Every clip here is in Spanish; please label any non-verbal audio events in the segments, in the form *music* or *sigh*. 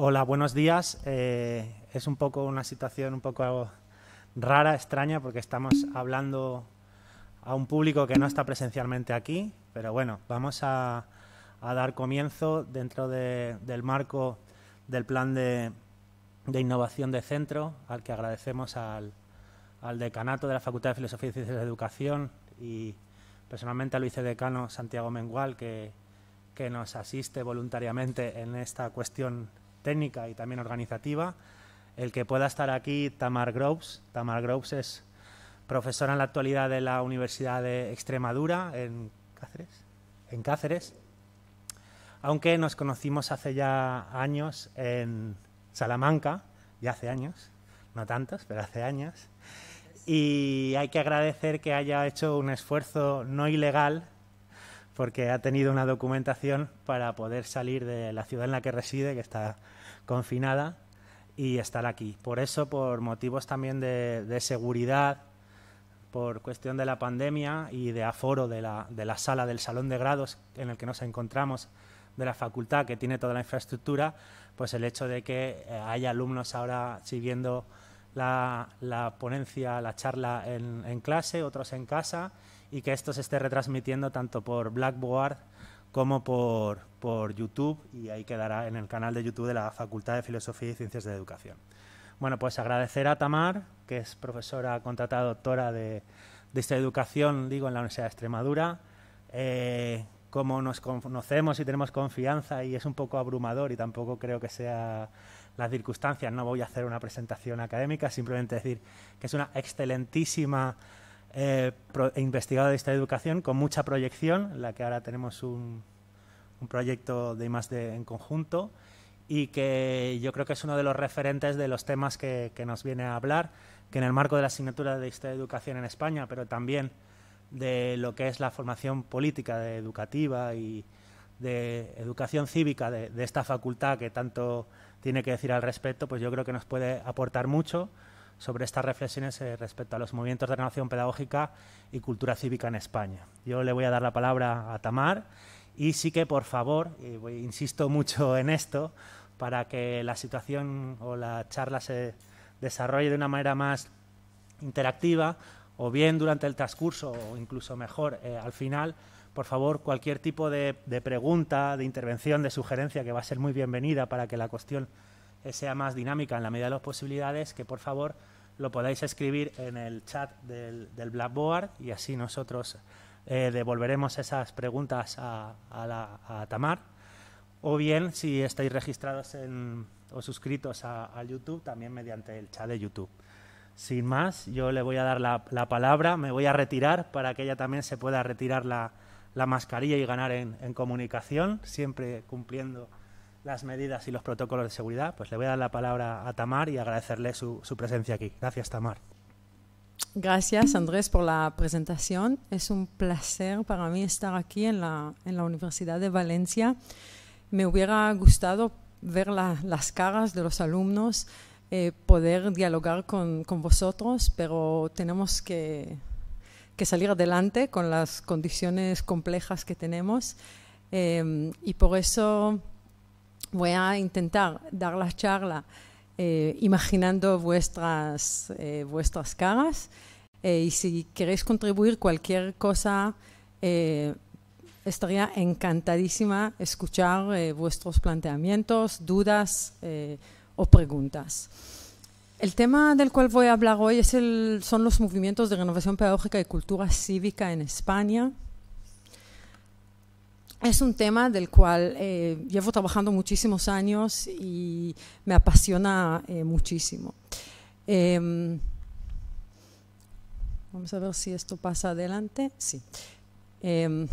Hola, buenos días. Eh, es un poco una situación un poco rara, extraña, porque estamos hablando a un público que no está presencialmente aquí, pero bueno, vamos a, dar comienzo dentro del marco del plan de, innovación de centro, al que agradecemos al, decanato de la Facultad de Filosofía y Ciencias de Educación y personalmente al vicedecano Santiago Mengual, que, que nos asiste voluntariamente en esta cuestión técnica y también organizativa, el que pueda estar aquí Tamar Groves. Tamar Groves es profesora en la actualidad de la Universidad de Extremadura, en Cáceres. En Cáceres aunque nos conocimos hace ya años en Salamanca, ya hace años, no tantos, pero hace años. Y hay que agradecer que haya hecho un esfuerzo no ilegal porque ha tenido una documentación para poder salir de la ciudad en la que reside, que está confinada, y estar aquí. Por eso, por motivos también de, seguridad, por cuestión de la pandemia y de aforo de la, sala del salón de grados en el que nos encontramos de la facultad que tiene toda la infraestructura, pues el hecho de que eh, haya alumnos ahora siguiendo la, ponencia, la charla en clase, otros en casa y que esto se esté retransmitiendo tanto por Blackboard como por, por YouTube y ahí quedará en el canal de YouTube de la Facultad de Filosofía y Ciencias de Educación. Bueno, pues agradecer a Tamar, que es profesora contratada doctora de, de esta educación, digo, en la Universidad de Extremadura. Eh, como nos conocemos y tenemos confianza y es un poco abrumador y tampoco creo que sea las circunstancias, no voy a hacer una presentación académica, simplemente decir que es una excelentísima eh, historia de esta educación con mucha proyección, en la que ahora tenemos un, proyecto de más en conjunto y que yo creo que es uno de los referentes de los temas que, nos viene a hablar, que en el marco de la asignatura de esta educación en España, pero también de lo que es la formación política educativa y de educación cívica de, de esta facultad que tanto tiene que decir al respecto, pues yo creo que nos puede aportar mucho sobre estas reflexiones eh, respecto a los movimientos de renovación pedagógica y cultura cívica en España. Yo le voy a dar la palabra a Tamar y sí que, por favor, insisto mucho *laughs* en esto, para que la situación o la charla se desarrolle de una manera más interactiva, o bien durante el transcurso, o incluso mejor, eh, al final, por favor, cualquier tipo de pregunta, de intervención, de sugerencia, que va a ser muy bienvenida para que la cuestión eh, sea más dinámica en la medida de las posibilidades, que por favor lo podáis escribir en el chat del, Blackboard y así nosotros eh, devolveremos esas preguntas a, Tamar. O bien, si estáis registrados o suscritos a, YouTube, también mediante el chat de YouTube. Sin más, yo le voy a dar la, palabra, me voy a retirar para que ella también se pueda retirar la, mascarilla y ganar en, en comunicación, siempre cumpliendo las medidas y los protocolos de seguridad, pues le voy a dar la palabra a Tamar y agradecerle su, su presencia aquí. Gracias, Tamar. Gracias, Andrés, por la presentación. Es un placer para mí estar aquí en la, en la Universidad de Valencia. Me hubiera gustado ver las caras de los alumnos, eh, poder dialogar con, con, vosotros, pero tenemos que, que, salir adelante con las condiciones complejas que tenemos. Eh, y por eso voy a intentar dar la charla eh, imaginando vuestras, eh, caras eh, y si queréis contribuir cualquier cosa, estaría encantadísima escuchar vuestros planteamientos, dudas o preguntas. El tema del cual voy a hablar hoy es el, son los movimientos de renovación pedagógica y cultura cívica en España es un tema del cual eh, llevo trabajando muchísimos años y me apasiona eh, muchísimo. Em, vamos a ver si esto pasa adelante. Sí. Em,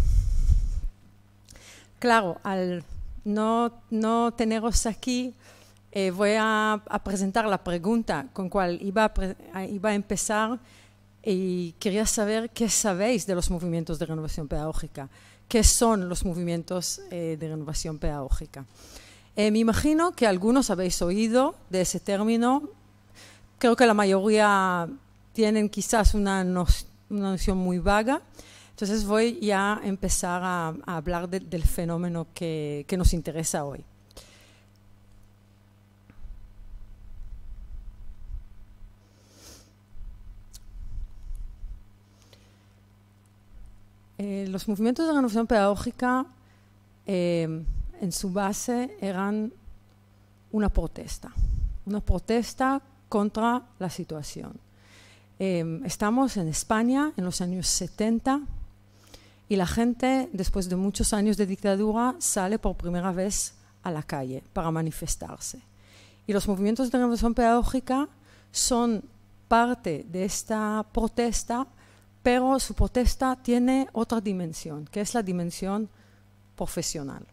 claro, al no, no teneros aquí, eh, voy a, presentar la pregunta con cual iba iba a empezar y quería saber qué sabéis de los movimientos de renovación pedagógica qué son los movimientos eh, de renovación pedagógica. Eh, me imagino que algunos habéis oído de ese término. Creo que la mayoría tienen quizás una, noción muy vaga. Entonces voy ya a empezar a, hablar del fenómeno que nos interesa hoy. Eh, los movimientos de renovación pedagógica eh, en su base eran una protesta, una protesta contra la situación. Em, estamos en España en los años 70 y la gente, después de muchos años de dictadura, sale por primera vez a la calle para manifestarse. Y los movimientos de renovación pedagógica son parte de esta protesta pero su protesta tiene otra dimensión, que es la dimensión profesional.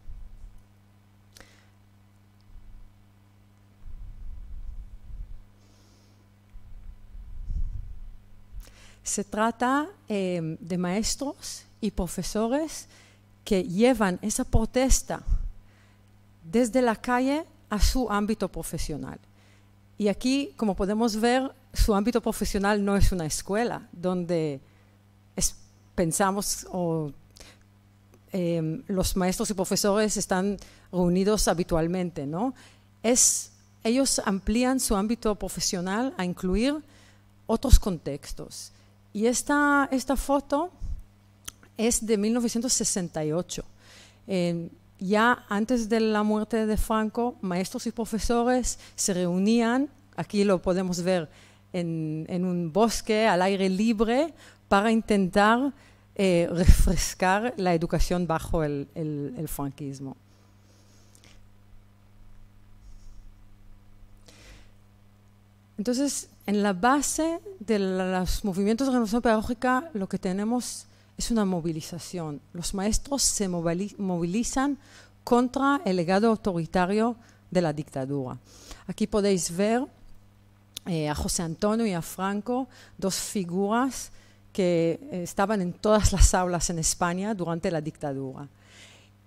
Se trata em, de maestros y profesores que llevan esa protesta desde la calle a su ámbito profesional. Y aquí, como podemos ver, su ámbito profesional no es una escuela donde pensamos o em, los maestros y profesores están reunidos habitualmente, ¿no? Es, ellos amplían su ámbito profesional a incluir otros contextos. Y esta, esta foto es de 1968. ya antes de la muerte de Franco, maestros y profesores se reunían, aquí lo podemos ver, en, en un bosque al aire libre para intentar eh, refrescar la educación bajo el, franquismo. Entonces, en la base de los movimientos de renovación pedagógica, lo que tenemos es una movilización. Los maestros se movilizan contra el legado autoritario de la dictadura. Aquí podéis ver eh, a José Antonio y a Franco, dos figuras que eh, estaban en todas las aulas en España durante la dictadura.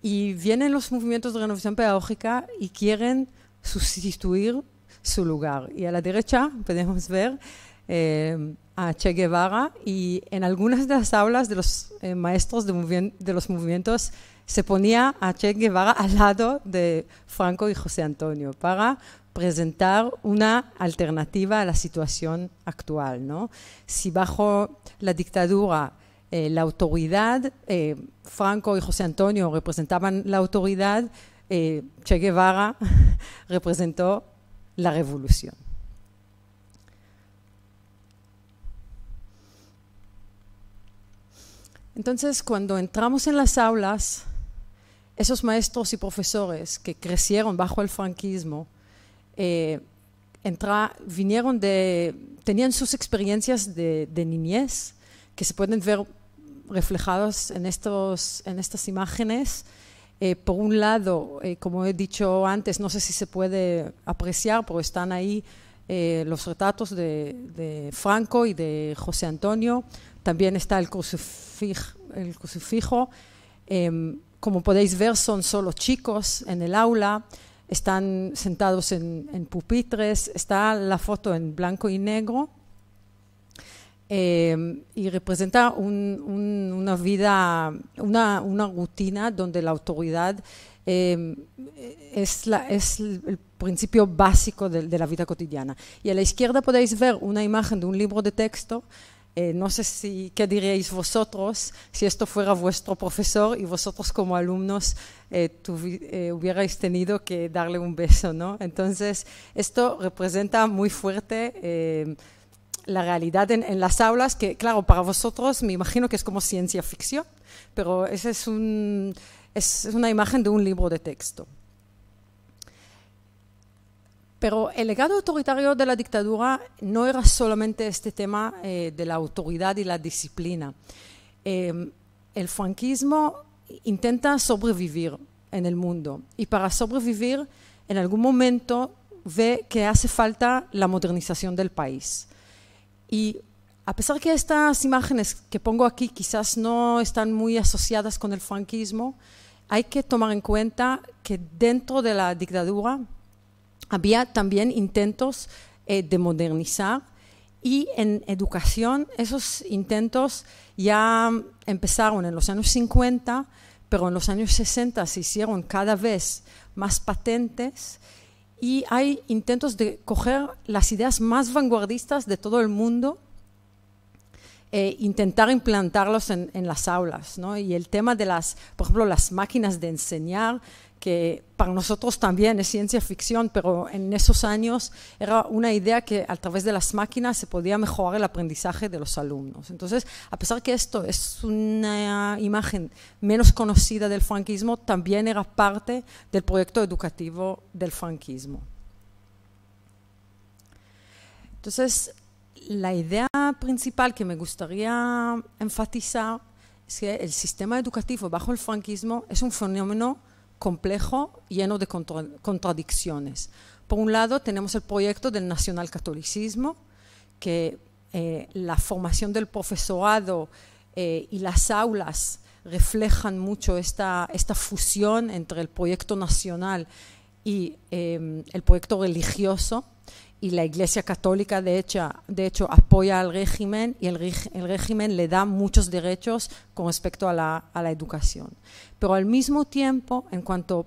Y vienen los movimientos de renovación pedagógica y quieren sustituir su lugar. Y a la derecha podemos ver eh, a Che Guevara y en algunas de las aulas de los eh, maestros de, de, los movimientos se ponía a Che Guevara al lado de Franco y José Antonio para presentar una alternativa a la situación actual. ¿no? Si bajo la dictadura eh, la autoridad, eh, Franco y José Antonio representaban la autoridad, eh, Che Guevara *laughs* representó la revolución. Entonces, cuando entramos en las aulas, esos maestros y profesores que crecieron bajo el franquismo eh, vinieron de, tenían sus experiencias de, de, niñez que se pueden ver reflejados en, estos, en estas imágenes. Eh, por un lado, eh, como he dicho antes, no sé si se puede apreciar, pero están ahí los retratos de, de, Franco y de José Antonio. También está el, el crucifijo. Em, como podéis ver, son solo chicos en el aula están sentados en, pupitres, está la foto en blanco y negro eh, y representa una vida, una, rutina donde la autoridad eh, es, el principio básico de, la vida cotidiana. Y a la izquierda podéis ver una imagen de un libro de texto eh, no sé si, qué diríais vosotros si esto fuera vuestro profesor y vosotros como alumnos eh, eh, hubierais tenido que darle un beso, ¿no? Entonces, esto representa muy fuerte la realidad en, las aulas, que claro, para vosotros me imagino que es como ciencia ficción, pero es una imagen de un libro de texto. Pero el legado autoritario de la dictadura no era solamente este tema eh, de la autoridad y la disciplina. Eh, el franquismo intenta sobrevivir en el mundo y para sobrevivir en algún momento ve que hace falta la modernización del país. Y a pesar que estas imágenes que pongo aquí quizás no están muy asociadas con el franquismo, hay que tomar en cuenta que dentro de la dictadura había también intentos eh, de modernizar y en educación esos intentos ya empezaron en los años 50, pero en los años 60 se hicieron cada vez más patentes y hay intentos de coger las ideas más vanguardistas de todo el mundo e intentar implantarlos en, en las aulas. ¿no? Y el tema de las, por ejemplo, las máquinas de enseñar que para nosotros también es ciencia ficción, pero en esos años era una idea que a través de las máquinas se podía mejorar el aprendizaje de los alumnos. Entonces, a pesar que esto es una imagen menos conocida del franquismo, también era parte del proyecto educativo del franquismo. Entonces, la idea principal que me gustaría enfatizar es que el sistema educativo bajo el franquismo es un fenómeno complejo, lleno de contradicciones. Por un lado, tenemos el proyecto del nacionalcatolicismo, que eh, la formación del profesorado eh, y las aulas reflejan mucho esta, esta fusión entre el proyecto nacional y eh, el proyecto religioso y la Iglesia Católica de hecho, de hecho apoya al régimen y el, el, régimen le da muchos derechos con respecto a la, a la educación. Pero al mismo tiempo, en cuanto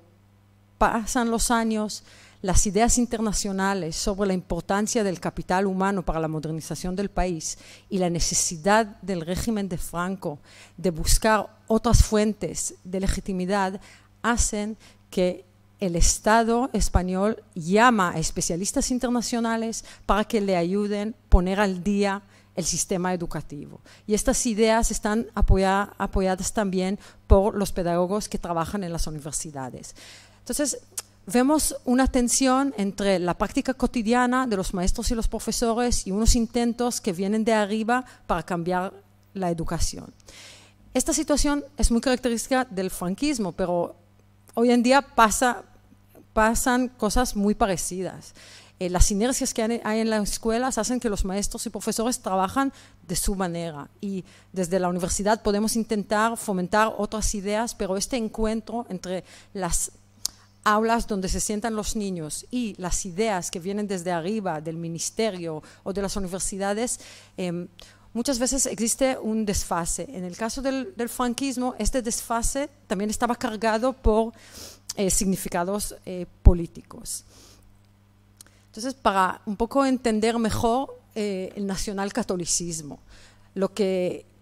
pasan los años, las ideas internacionales sobre la importancia del capital humano para la modernización del país y la necesidad del régimen de Franco de buscar otras fuentes de legitimidad hacen que el Estado español llama a especialistas internacionales para que le ayuden a poner al día el sistema educativo. Y estas ideas están apoyadas también por los pedagogos que trabajan en las universidades. Entonces, vemos una tensión entre la práctica cotidiana de los maestros y los profesores y unos intentos que vienen de arriba para cambiar la educación. Esta situación es muy característica del franquismo, pero hoy en día pasa, pasan cosas muy parecidas. Eh, las inercias que hay en las escuelas hacen que los maestros y profesores trabajan de su manera. Y desde la universidad podemos intentar fomentar otras ideas, pero este encuentro entre las aulas donde se sientan los niños y las ideas que vienen desde arriba, del ministerio o de las universidades, em, muchas veces existe un desfase. En el caso del, franquismo, este desfase también estaba cargado por eh, significados eh, políticos. Entonces, para un poco entender mejor eh, el nacionalcatolicismo, lo que,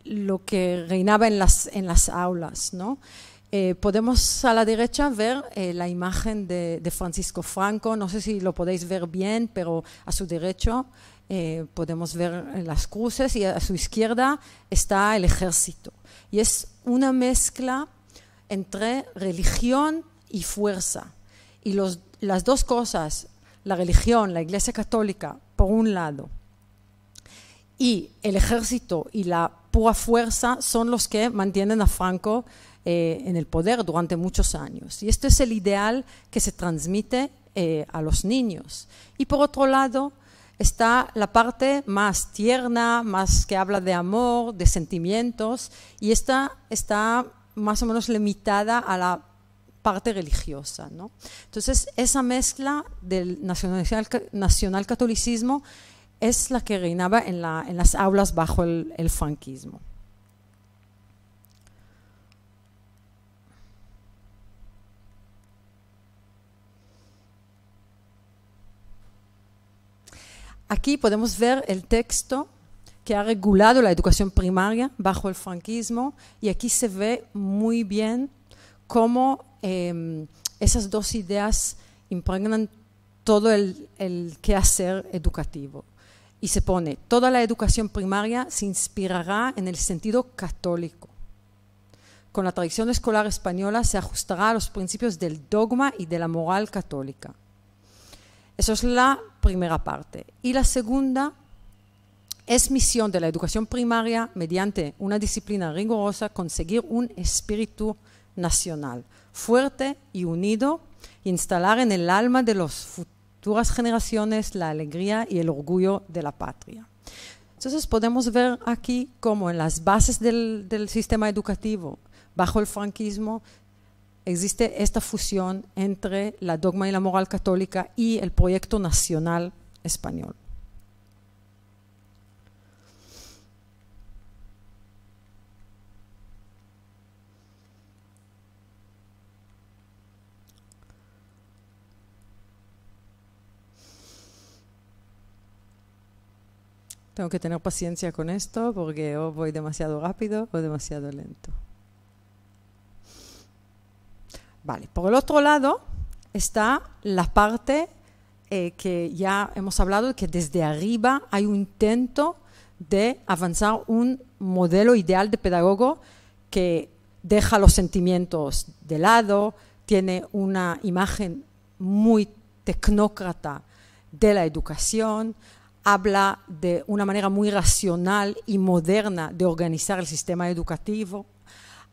lo que reinaba en las, en las aulas, ¿no? podemos a la derecha ver la imagen de, de, Francisco Franco, no sé si lo podéis ver bien, pero a su derecho eh, podemos ver las cruces y a su izquierda está el ejército. Y es una mezcla entre religión y fuerza. Y los, las dos cosas, la religión, la Iglesia Católica, por un lado, y el ejército y la pura fuerza son los que mantienen a Franco eh, en el poder durante muchos años. Y este es el ideal que se transmite eh, a los niños. Y por otro lado, está la parte más tierna, más que habla de amor, de sentimientos, y esta está más o menos limitada a la parte religiosa. ¿no? Entonces, esa mezcla del nacional, es la que reinaba en, las aulas bajo el franquismo. Aquí podemos ver el texto que ha regulado la educación primaria bajo el franquismo y aquí se ve muy bien cómo em, esas dos ideas impregnan todo el, el, quehacer educativo. Y se pone, toda la educación primaria se inspirará en el sentido católico. Con la tradición escolar española se ajustará a los principios del dogma y de la moral católica. Eso es la primera parte. Y la segunda es misión de la educación primaria, mediante una disciplina rigurosa, conseguir un espíritu nacional fuerte y unido, instalar en el alma de las futuras generaciones la alegría y el orgullo de la patria. Entonces podemos ver aquí cómo en las bases del, del sistema educativo bajo el franquismo existe esta fusión entre la dogma y la moral católica y el proyecto nacional español. Tengo que tener paciencia con esto porque o oh, voy demasiado rápido o demasiado lento por el otro lado está la parte eh, que ya hemos hablado, que desde arriba hay un intento de avanzar un modelo ideal de pedagogo que deja los sentimientos de lado, tiene una imagen muy tecnócrata de la educación, habla de una manera muy racional y moderna de organizar el sistema educativo,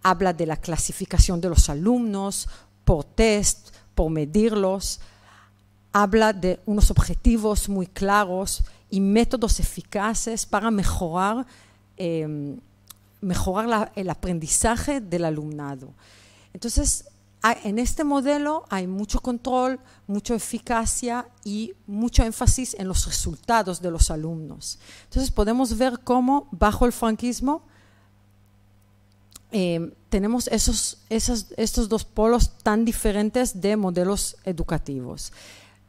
habla de la clasificación de los alumnos por test, por medirlos, habla de unos objetivos muy claros y métodos eficaces para mejorar, em, mejorar el aprendizaje del alumnado. Entonces, en este modelo hay mucho control, mucha eficacia y mucho énfasis en los resultados de los alumnos. Entonces podemos ver cómo bajo el franquismo Em, tenemos esos, esos, estos dos polos tan diferentes de modelos educativos.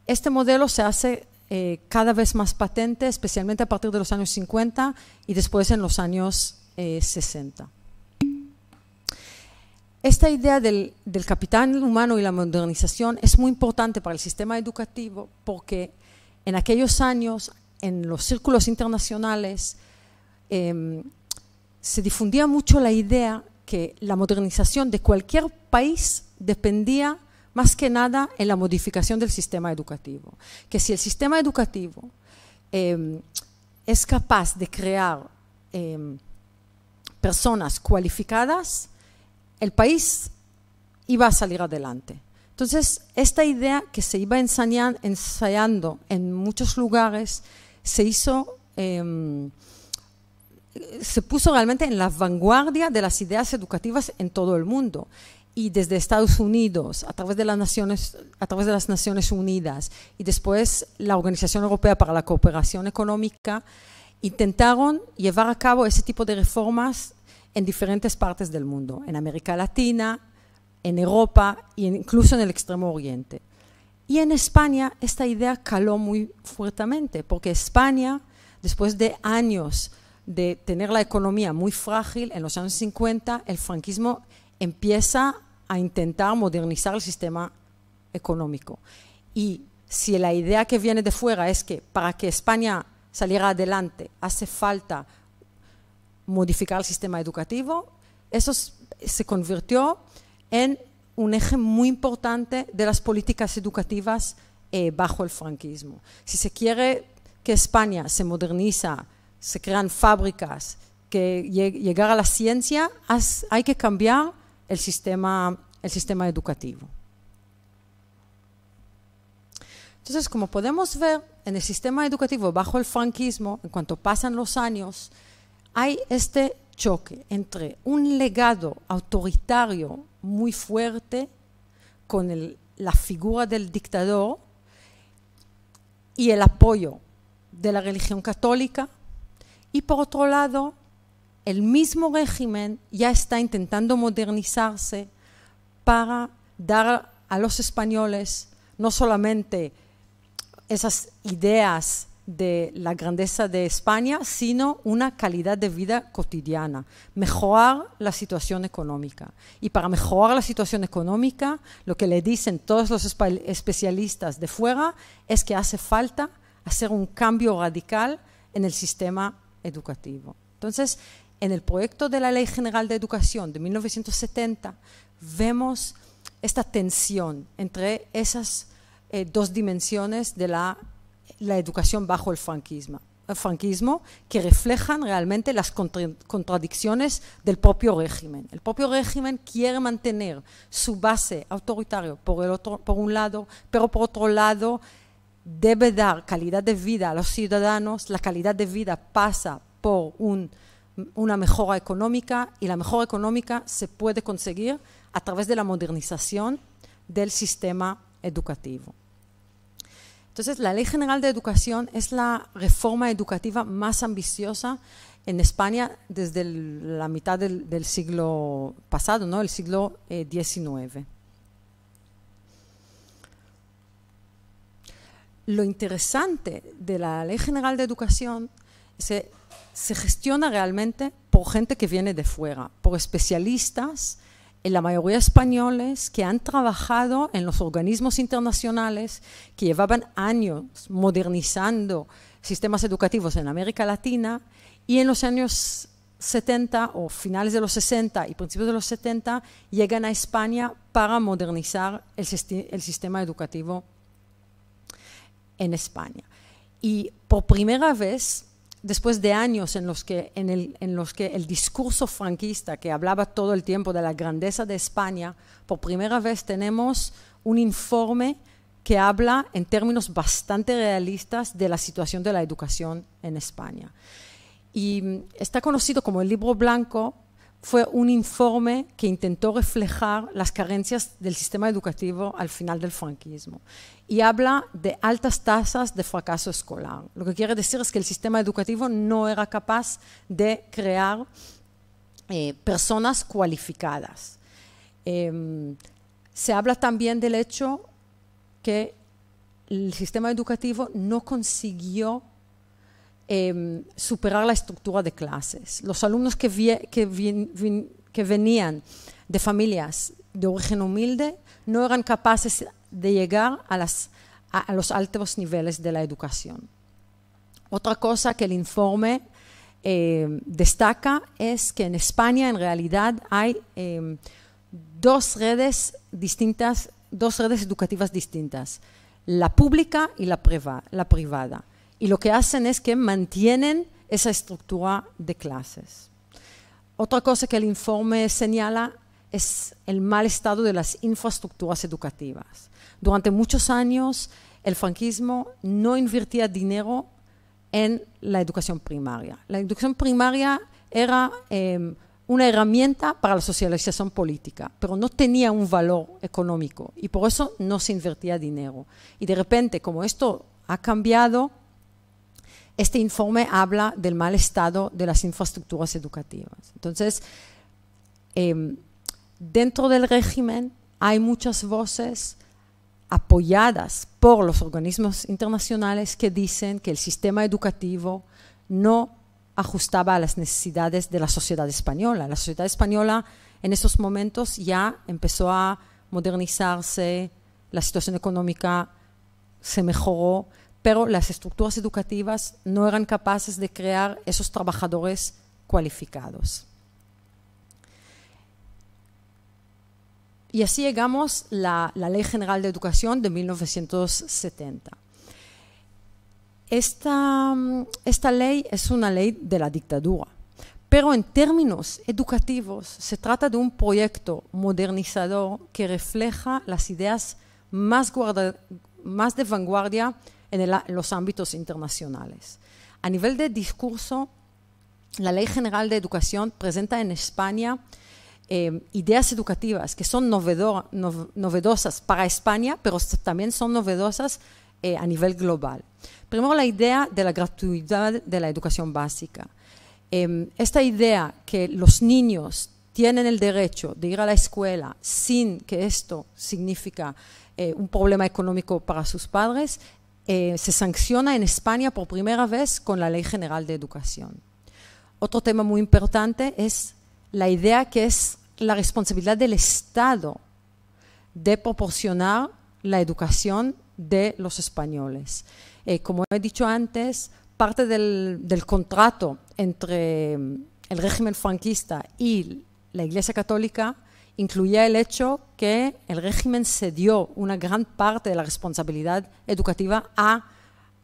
Este modelo se hace eh, cada vez más patente, especialmente a partir de los años 50 y después en los años 60. Eh, Esta idea del, del, capital humano y la modernización es muy importante para el sistema educativo porque en aquellos años, en los círculos internacionales, em, se difundía mucho la idea que la modernización de cualquier país dependía más que nada en la modificación del sistema educativo. Que si el sistema educativo em, es capaz de crear em, personas cualificadas, el país iba a salir adelante. Entonces, esta idea que se iba ensayando en muchos lugares se hizo... Em, se puso realmente en la vanguardia de las ideas educativas en todo el mundo y desde Estados Unidos, a través de las Naciones, a través de las Naciones Unidas y después la Organización Europea para la Cooperación Económica, intentaron llevar a cabo ese tipo de reformas en diferentes partes del mundo, en América Latina, en Europa e incluso en el Extremo Oriente. Y en España esta idea caló muy fuertemente, porque España, después de años de tener la economía muy frágil, en los años 50 el franquismo empieza a intentar modernizar el sistema económico. Y si la idea que viene de fuera es que para que España saliera adelante hace falta modificar el sistema educativo, eso se convirtió en un eje muy importante de las políticas educativas eh, bajo el franquismo. Si se quiere que España se moderniza, se crean fábricas, que llegar a la ciencia, hay que cambiar el sistema, educativo. Entonces, como podemos ver, en el sistema educativo bajo el franquismo, en cuanto pasan los años, hay este choque entre un legado autoritario muy fuerte con la figura del dictador y el apoyo de la religión católica y por otro lado, el mismo régimen ya está intentando modernizarse para dar a los españoles no solamente esas ideas de la grandeza de España, sino una calidad de vida cotidiana, mejorar la situación económica. Y para mejorar la situación económica, lo que le dicen todos los especialistas de fuera es que hace falta hacer un cambio radical en el sistema educativo. Entonces, en el proyecto de la Ley General de Educación de 1970 vemos esta tensión entre esas eh, dos dimensiones de la, educación bajo el franquismo, franquismo que reflejan realmente las contradicciones del propio régimen. El propio régimen quiere mantener su base autoritaria por un lado, pero por otro lado debe dar calidad de vida a los ciudadanos, la calidad de vida pasa por una mejora económica y la mejora económica se puede conseguir a través de la modernización del sistema educativo. Entonces, la Ley General de Educación es la reforma educativa más ambiciosa en España desde la mitad del, siglo pasado, ¿no? el siglo XIX. Eh, lo interesante de la Ley General de Educación se, se gestiona realmente por gente que viene de fuera, por especialistas, en la mayoría españoles, que han trabajado en los organismos internacionales que llevaban años modernizando sistemas educativos en América Latina y en los años 70 o finales de los 60 y principios de los 70 llegan a España para modernizar el sistema educativo en España. Y por primera vez, después de años en los, que, en, los que el discurso franquista, que hablaba todo el tiempo de la grandeza de España, por primera vez tenemos un informe que habla en términos bastante realistas de la situación de la educación en España. Y mm, está conocido como el libro blanco fue un informe que intentó reflejar las carencias del sistema educativo al final del franquismo y habla de altas tasas de fracaso escolar. Lo que quiere decir es que el sistema educativo no era capaz de crear eh, personas cualificadas. Em, se habla también del hecho que el sistema educativo no consiguió Em, superar la estructura de clases. Los alumnos que, venían de familias de origen humilde no eran capaces de llegar a, los altos niveles de la educación. Otra cosa que el informe em, destaca es que en España en realidad hay em, dos redes distintas, dos redes educativas distintas, la pública y la privada y lo que hacen es que mantienen esa estructura de clases. Otra cosa que el informe señala es el mal estado de las infraestructuras educativas. Durante muchos años el franquismo no invertía dinero en la educación primaria. La educación primaria era em, una herramienta para la socialización política, pero no tenía un valor económico y por eso no se invertía dinero. Y de repente, como esto ha cambiado, este informe habla del mal estado de las infraestructuras educativas. Entonces, em, dentro del régimen hay muchas voces apoyadas por los organismos internacionales que dicen que el sistema educativo no ajustaba a las necesidades de la sociedad española. La sociedad española en esos momentos ya empezó a modernizarse, la situación económica se mejoró, pero las estructuras educativas no eran capaces de crear esos trabajadores cualificados. Y así llegamos a la, Ley General de Educación de 1970. Esta, ley es una ley de la dictadura, pero en términos educativos se trata de un proyecto modernizador que refleja las ideas más de vanguardia en, los ámbitos internacionales. A nivel de discurso, la Ley General de Educación presenta en España eh, ideas educativas que son novedosas para España, pero también son novedosas eh, a nivel global. Primero, la idea de la gratuidad de la educación básica. Em, esta idea que los niños tienen el derecho de ir a la escuela sin que esto significa eh, un problema económico para sus padres eh, se sanciona en España por primera vez con la Ley General de Educación. Otro tema muy importante es la idea que es la responsabilidad del Estado de proporcionar la educación de los españoles. Eh, como he dicho antes, parte del contrato entre mm, el régimen franquista y la Iglesia Católica incluía el hecho que el régimen cedió una gran parte de la responsabilidad educativa a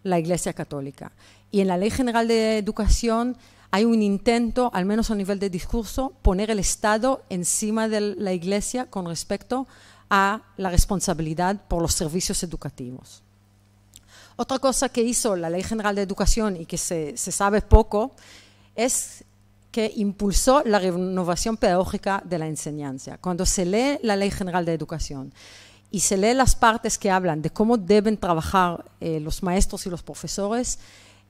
la Iglesia Católica. Y en la Ley General de Educación hay un intento, al menos a nivel de discurso, poner el Estado encima de la Iglesia con respecto a la responsabilidad por los servicios educativos. Otra cosa que hizo la Ley General de Educación y que se, se sabe poco es que impulsó la renovación pedagógica de la enseñanza. Cuando se lee la Ley General de Educación y se lee las partes que hablan de cómo deben trabajar eh, los maestros y los profesores,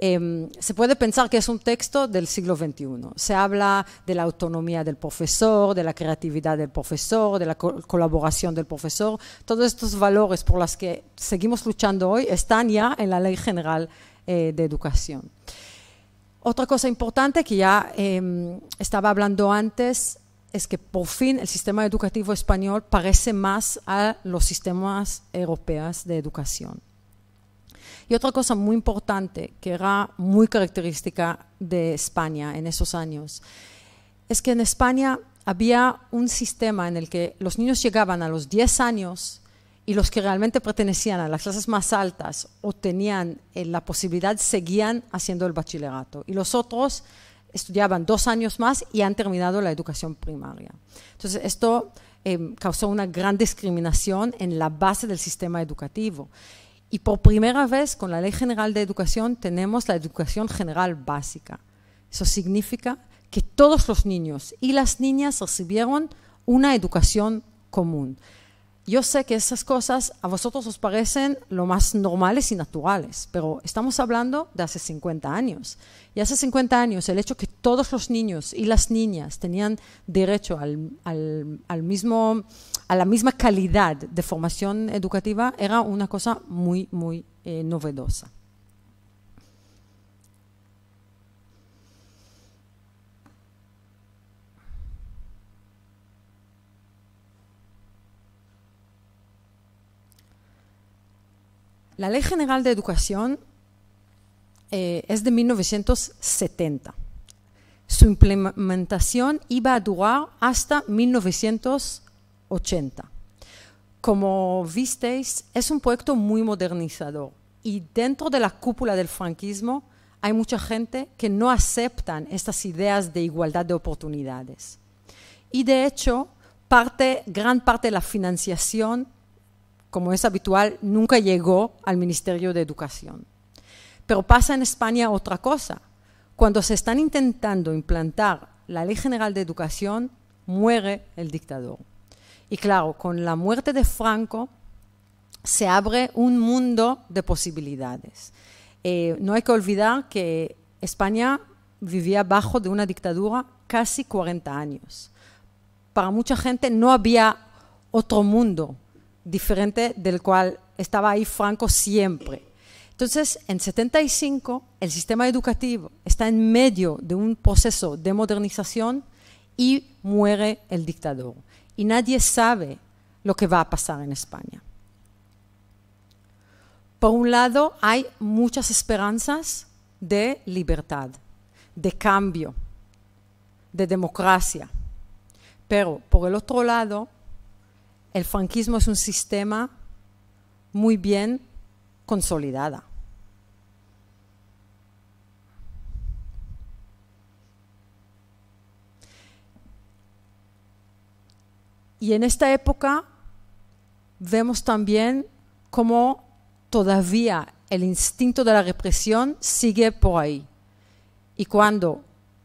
em, se puede pensar que es un texto del siglo XXI. Se habla de la autonomía del profesor, de la creatividad del profesor, de la colaboración del profesor. Todos estos valores por los que seguimos luchando hoy están ya en la Ley General eh, de Educación. Otra cosa importante que ya em, estaba hablando antes es que por fin el sistema educativo español parece más a los sistemas europeos de educación. Y otra cosa muy importante que era muy característica de España en esos años es que en España había un sistema en el que los niños llegaban a los 10 años y los que realmente pertenecían a las clases más altas o tenían eh, la posibilidad seguían haciendo el bachillerato y los otros estudiaban dos años más y han terminado la educación primaria. Entonces, esto eh, causó una gran discriminación en la base del sistema educativo. Y por primera vez con la Ley General de Educación tenemos la educación general básica. Eso significa que todos los niños y las niñas recibieron una educación común. Yo sé que esas cosas a vosotros os parecen lo más normales y naturales, pero estamos hablando de hace 50 años. Y hace 50 años el hecho que todos los niños y las niñas tenían derecho al, mismo, a la misma calidad de formación educativa era una cosa muy, muy eh, novedosa. La Ley General de Educación eh, es de 1970. Su implementación iba a durar hasta 1980. Como visteis, es un proyecto muy modernizador y dentro de la cúpula del franquismo hay mucha gente que no aceptan estas ideas de igualdad de oportunidades. Y de hecho, parte, gran parte de la financiación como es habitual, nunca llegó al Ministerio de Educación. Pero pasa en España otra cosa. Cuando se están intentando implantar la Ley General de Educación, muere el dictador. Y claro, con la muerte de Franco se abre un mundo de posibilidades. Eh, no hay que olvidar que España vivía bajo de una dictadura casi 40 años. Para mucha gente no había otro mundo diferente del cual estaba ahí Franco siempre. Entonces, en 75, el sistema educativo está en medio de un proceso de modernización y muere el dictador. Y nadie sabe lo que va a pasar en España. Por un lado, hay muchas esperanzas de libertad, de cambio, de democracia. Pero por el otro lado, el franquismo es un sistema muy bien consolidada. Y en esta época vemos también cómo todavía el instinto de la represión sigue por ahí. Y cuando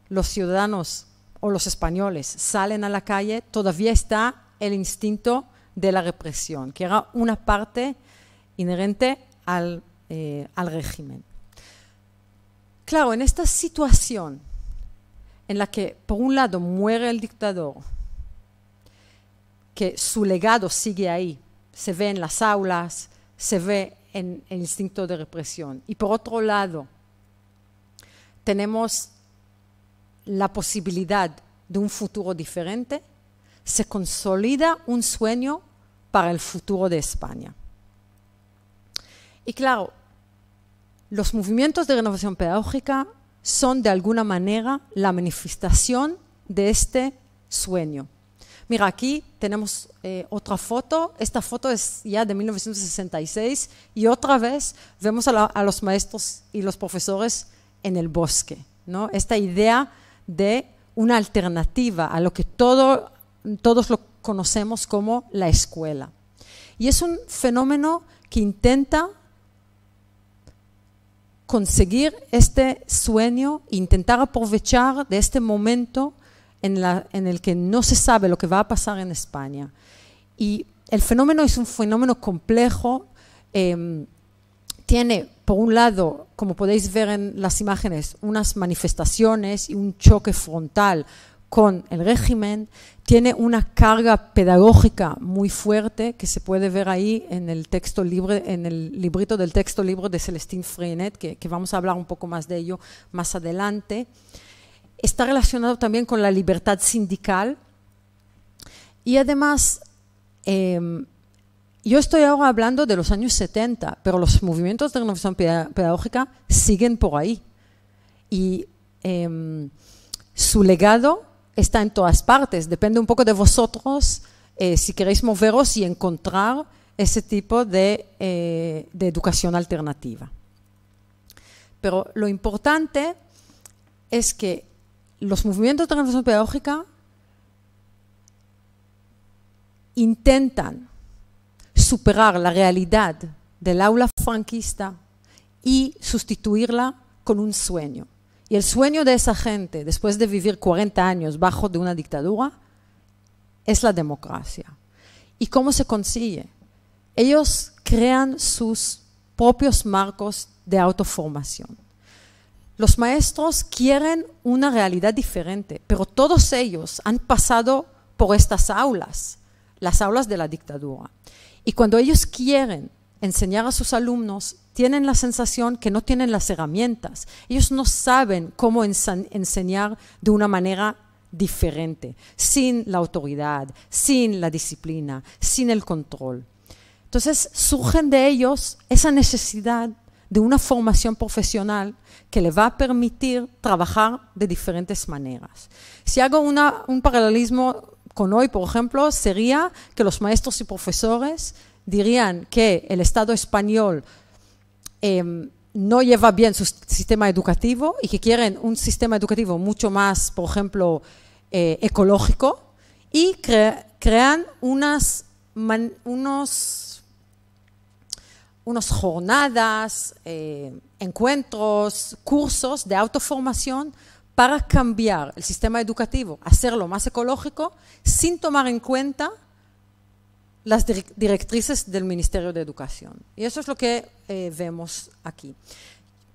los ciudadanos o los españoles salen a la calle, todavía está el instinto de la represión, que era una parte inherente al, eh, al régimen. Claro, en esta situación en la que por un lado muere el dictador, que su legado sigue ahí, se ve en las aulas, se ve en el instinto de represión. Y por otro lado, tenemos la posibilidad de un futuro diferente, se consolida un sueño para el futuro de España. Y claro, los movimientos de renovación pedagógica son de alguna manera la manifestación de este sueño. Mira, aquí tenemos eh, otra foto. Esta foto es ya de 1966 y otra vez vemos a, los maestros y los profesores en el bosque. ¿no? Esta idea de una alternativa a lo que todos lo, conocemos como la escuela. Y es un fenómeno que intenta conseguir este sueño, intentar aprovechar de este momento en, el que no se sabe lo que va a pasar en España. Y el fenómeno es un fenómeno complejo. Em, tiene, por un lado, como podéis ver en las imágenes, unas manifestaciones y un choque frontal con el régimen, tiene una carga pedagógica muy fuerte que se puede ver ahí en el texto libre, en el librito del texto libro de Celestine Freinet, que, vamos a hablar un poco más de ello más adelante. Está relacionado también con la libertad sindical y además em, yo estoy ahora hablando de los años 70, pero los movimientos de renovación pedagógica siguen por ahí. Y em, su legado está en todas partes. Depende un poco de vosotros eh, si queréis moveros y encontrar ese tipo de, eh, de educación alternativa. Pero lo importante es que los movimientos de transformación pedagógica intentan superar la realidad del aula franquista y sustituirla con un sueño el sueño de esa gente, después de vivir 40 años bajo de una dictadura, es la democracia. ¿Y cómo se consigue? Ellos crean sus propios marcos de autoformación. Los maestros quieren una realidad diferente, pero todos ellos han pasado por estas aulas, las aulas de la dictadura. Y cuando ellos quieren enseñar a sus alumnos tienen la sensación que no tienen las herramientas. Ellos no saben cómo enseñar de una manera diferente, sin la autoridad, sin la disciplina, sin el control. Entonces surgen de ellos esa necesidad de una formación profesional que le va a permitir trabajar de diferentes maneras. Si hago un paralelismo con hoy, por ejemplo, sería que los maestros y profesores dirían que el Estado español Em, no lleva bien su sistema educativo y que quieren un sistema educativo mucho más, por ejemplo, eh, ecológico y crean unas unos, jornadas, eh, encuentros, cursos de autoformación para cambiar el sistema educativo, hacerlo más ecológico, sin tomar en cuenta las directrices del Ministerio de Educación. Y eso es lo que eh, vemos aquí.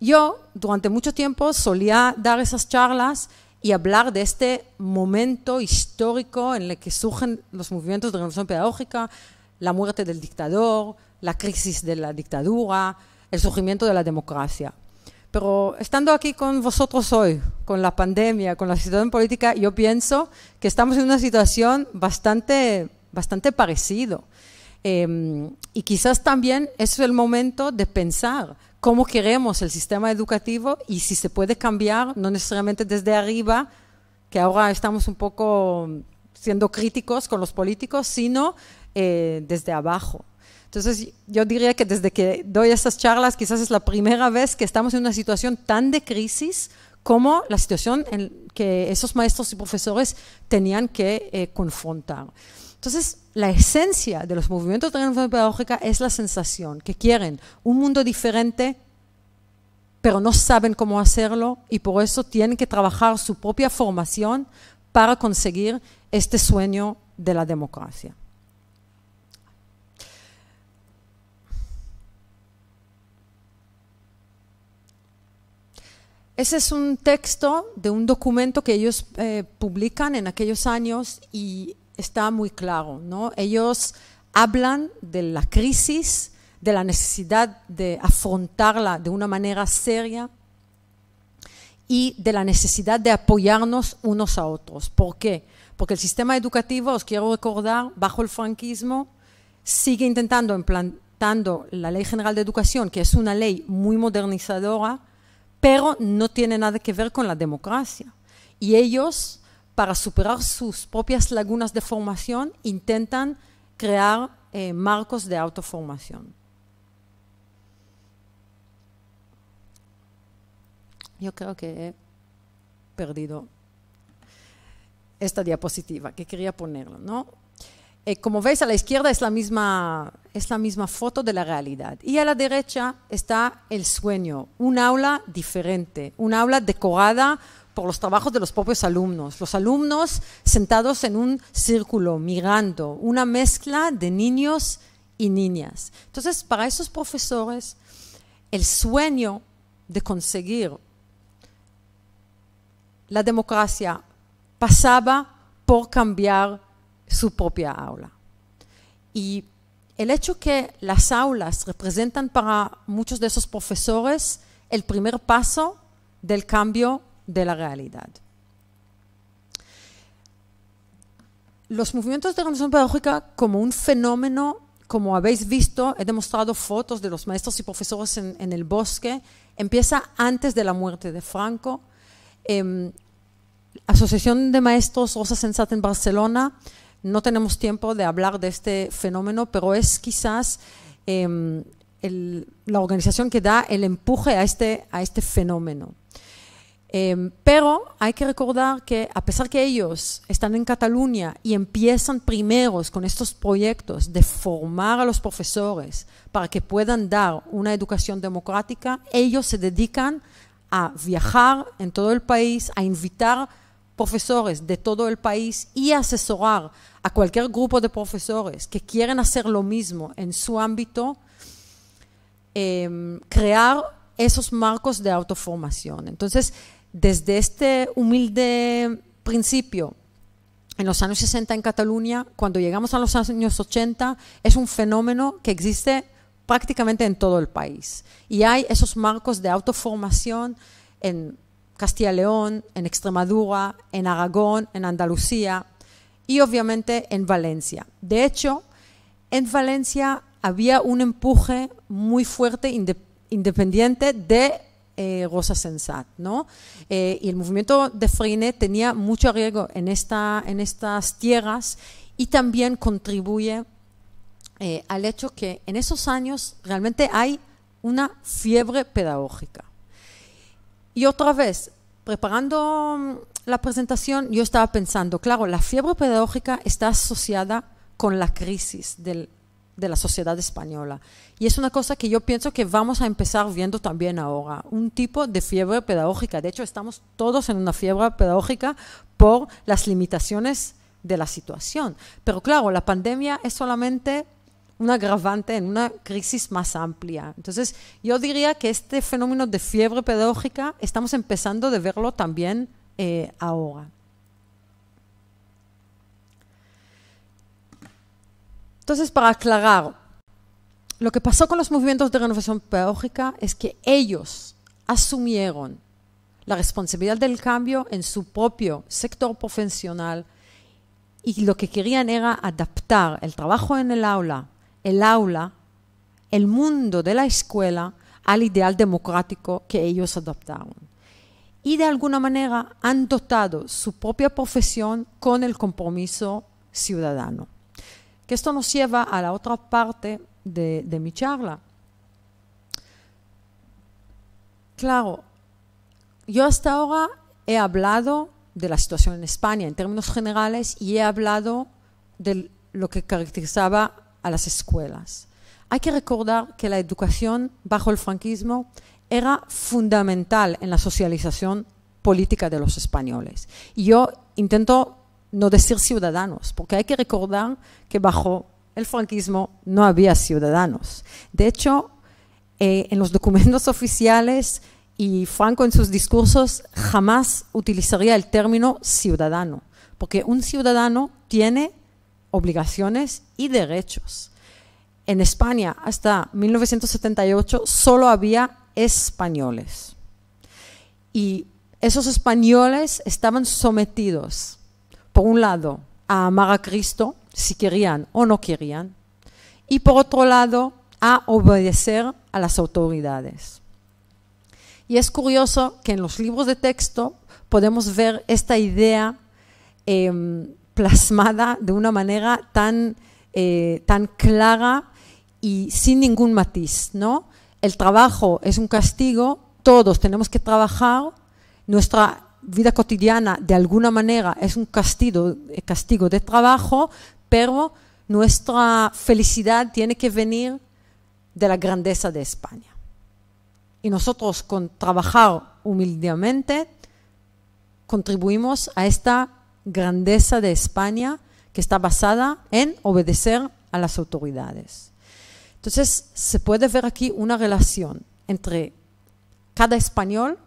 Yo durante mucho tiempo solía dar esas charlas y hablar de este momento histórico en el que surgen los movimientos de revolución pedagógica, la muerte del dictador, la crisis de la dictadura, el surgimiento de la democracia. Pero estando aquí con vosotros hoy, con la pandemia, con la situación política, yo pienso que estamos en una situación bastante bastante parecido. Em, y quizás también es el momento de pensar cómo queremos el sistema educativo y si se puede cambiar, no necesariamente desde arriba, que ahora estamos un poco mm, siendo críticos con los políticos, sino eh, desde abajo. Entonces, yo diría que desde que doy estas charlas, quizás es la primera vez que estamos en una situación tan de crisis como la situación en que esos maestros y profesores tenían que eh, confrontar. Entonces, la esencia de los movimientos de transformación pedagógica es la sensación que quieren un mundo diferente, pero no saben cómo hacerlo y por eso tienen que trabajar su propia formación para conseguir este sueño de la democracia. Ese es un texto de un documento que ellos eh, publican en aquellos años y está muy claro. ¿no? Ellos hablan de la crisis, de la necesidad de afrontarla de una manera seria y de la necesidad de apoyarnos unos a otros. ¿Por qué? Porque el sistema educativo, os quiero recordar, bajo el franquismo, sigue intentando implantando la Ley General de Educación, que es una ley muy modernizadora, pero no tiene nada que ver con la democracia. Y ellos para superar sus propias lagunas de formación, intentan crear eh, marcos de autoformación. Yo creo que he perdido esta diapositiva que quería ponerlo, eh, como veis, a la izquierda es la, misma, es la misma foto de la realidad. Y a la derecha está el sueño, un aula diferente, un aula decorada por los trabajos de los propios alumnos. Los alumnos sentados en un círculo, mirando, una mezcla de niños y niñas. Entonces, para esos profesores, el sueño de conseguir la democracia pasaba por cambiar su propia aula. Y el hecho que las aulas representan para muchos de esos profesores el primer paso del cambio de la realidad. Los movimientos de organización pedagógica como un fenómeno, como habéis visto, he demostrado fotos de los maestros y profesores en, el bosque, empieza antes de la muerte de Franco. Em, Asociación de Maestros Rosa Sensat en Barcelona, no tenemos tiempo de hablar de este fenómeno, pero es quizás em, la organización que da el empuje a este, a este fenómeno. Em, pero hay que recordar que a pesar que ellos están en Cataluña y empiezan primeros con estos proyectos de formar a los profesores para que puedan dar una educación democrática, ellos se dedican a viajar en todo el país, a invitar profesores de todo el país y asesorar a cualquier grupo de profesores que quieren hacer lo mismo en su ámbito, em, crear esos marcos de autoformación. Entonces, desde este humilde principio, en los años 60 en Cataluña, cuando llegamos a los años 80, es un fenómeno que existe prácticamente en todo el país. Y hay esos marcos de autoformación en Castilla y León, en Extremadura, en Aragón, en Andalucía y obviamente en Valencia. De hecho, en Valencia había un empuje muy fuerte independiente de Rosa eh, Sensat. ¿no? Eh, y el movimiento de Freine tenía mucho riesgo en, esta, en estas tierras y también contribuye eh, al hecho que en esos años realmente hay una fiebre pedagógica. Y otra vez, preparando mm, la presentación, yo estaba pensando, claro, la fiebre pedagógica está asociada con la crisis del de la sociedad española. Y es una cosa que yo pienso que vamos a empezar viendo también ahora, un tipo de fiebre pedagógica. De hecho, estamos todos en una fiebre pedagógica por las limitaciones de la situación. Pero claro, la pandemia es solamente un agravante en una crisis más amplia. Entonces, yo diría que este fenómeno de fiebre pedagógica estamos empezando de verlo también eh, ahora. Entonces, para aclarar, lo que pasó con los movimientos de renovación pedagógica es que ellos asumieron la responsabilidad del cambio en su propio sector profesional y lo que querían era adaptar el trabajo en el aula, el aula, el mundo de la escuela al ideal democrático que ellos adoptaron. Y de alguna manera han dotado su propia profesión con el compromiso ciudadano. Que esto nos lleva a la otra parte de, de mi charla. Claro, yo hasta ahora he hablado de la situación en España en términos generales y he hablado de lo que caracterizaba a las escuelas. Hay que recordar que la educación bajo el franquismo era fundamental en la socialización política de los españoles. Y yo intento no decir ciudadanos, porque hay que recordar que bajo el franquismo no había ciudadanos. De hecho, eh, en los documentos *laughs* oficiales y Franco en sus discursos jamás utilizaría el término ciudadano, porque un ciudadano tiene obligaciones y derechos. En España hasta 1978 solo había españoles y esos españoles estaban sometidos por un lado, a amar a Cristo, si querían o no querían, y por otro lado, a obedecer a las autoridades. Y es curioso que en los libros de texto podemos ver esta idea em, plasmada de una manera tan, eh, tan clara y sin ningún matiz. ¿no? El trabajo es un castigo, todos tenemos que trabajar, nuestra vida cotidiana de alguna manera es un castigo, eh, castigo de trabajo, pero nuestra felicidad tiene que venir de la grandeza de España. Y nosotros con trabajar humildemente contribuimos a esta grandeza de España que está basada en obedecer a las autoridades. Entonces se puede ver aquí una relación entre cada español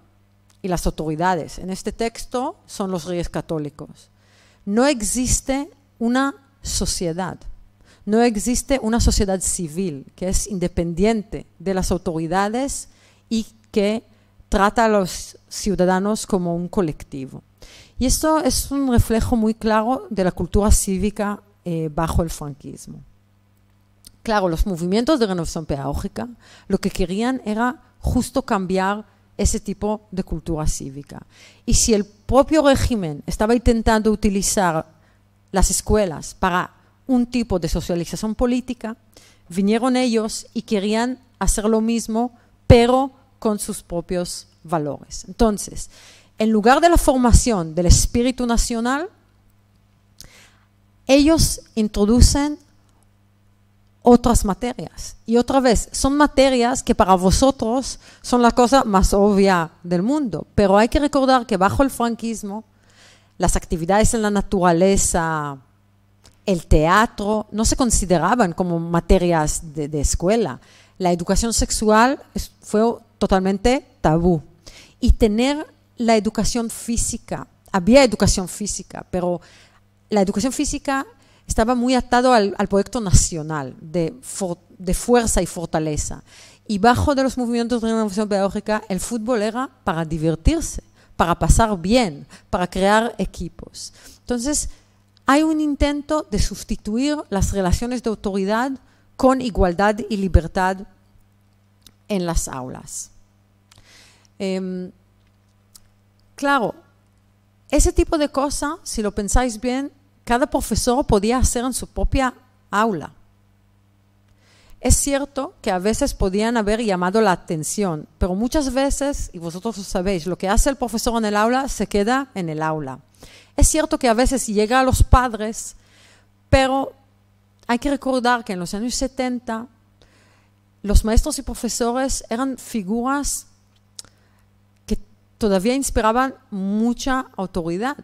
y las autoridades. En este texto son los reyes católicos. No existe una sociedad, no existe una sociedad civil que es independiente de las autoridades y que trata a los ciudadanos como un colectivo. Y esto es un reflejo muy claro de la cultura cívica eh, bajo el franquismo. Claro, los movimientos de renovación pedagógica lo que querían era justo cambiar ese tipo de cultura cívica. Y si el propio régimen estaba intentando utilizar las escuelas para un tipo de socialización política, vinieron ellos y querían hacer lo mismo, pero con sus propios valores. Entonces, en lugar de la formación del espíritu nacional, ellos introducen otras materias. Y otra vez, son materias que para vosotros son la cosa más obvia del mundo, pero hay que recordar que bajo el franquismo, las actividades en la naturaleza, el teatro, no se consideraban como materias de, escuela. La educación sexual fue totalmente tabú. Y tener la educación física, había educación física, pero la educación física estaba muy atado al, proyecto nacional de, fuerza y fortaleza. Y bajo de los movimientos de renovación pedagógica, el fútbol era para divertirse, para pasar bien, para crear equipos. Entonces, hay un intento de sustituir las relaciones de autoridad con igualdad y libertad en las aulas. Em, claro, ese tipo de cosas, si lo pensáis bien, cada profesor podía hacer en su propia aula. Es cierto que a veces podían haber llamado la atención, pero muchas veces, y vosotros sabéis, lo que hace el profesor en el aula se queda en el aula. Es cierto que a veces llega a los padres, pero hay que recordar que en los años 70 los maestros y profesores eran figuras que todavía inspiraban mucha autoridad.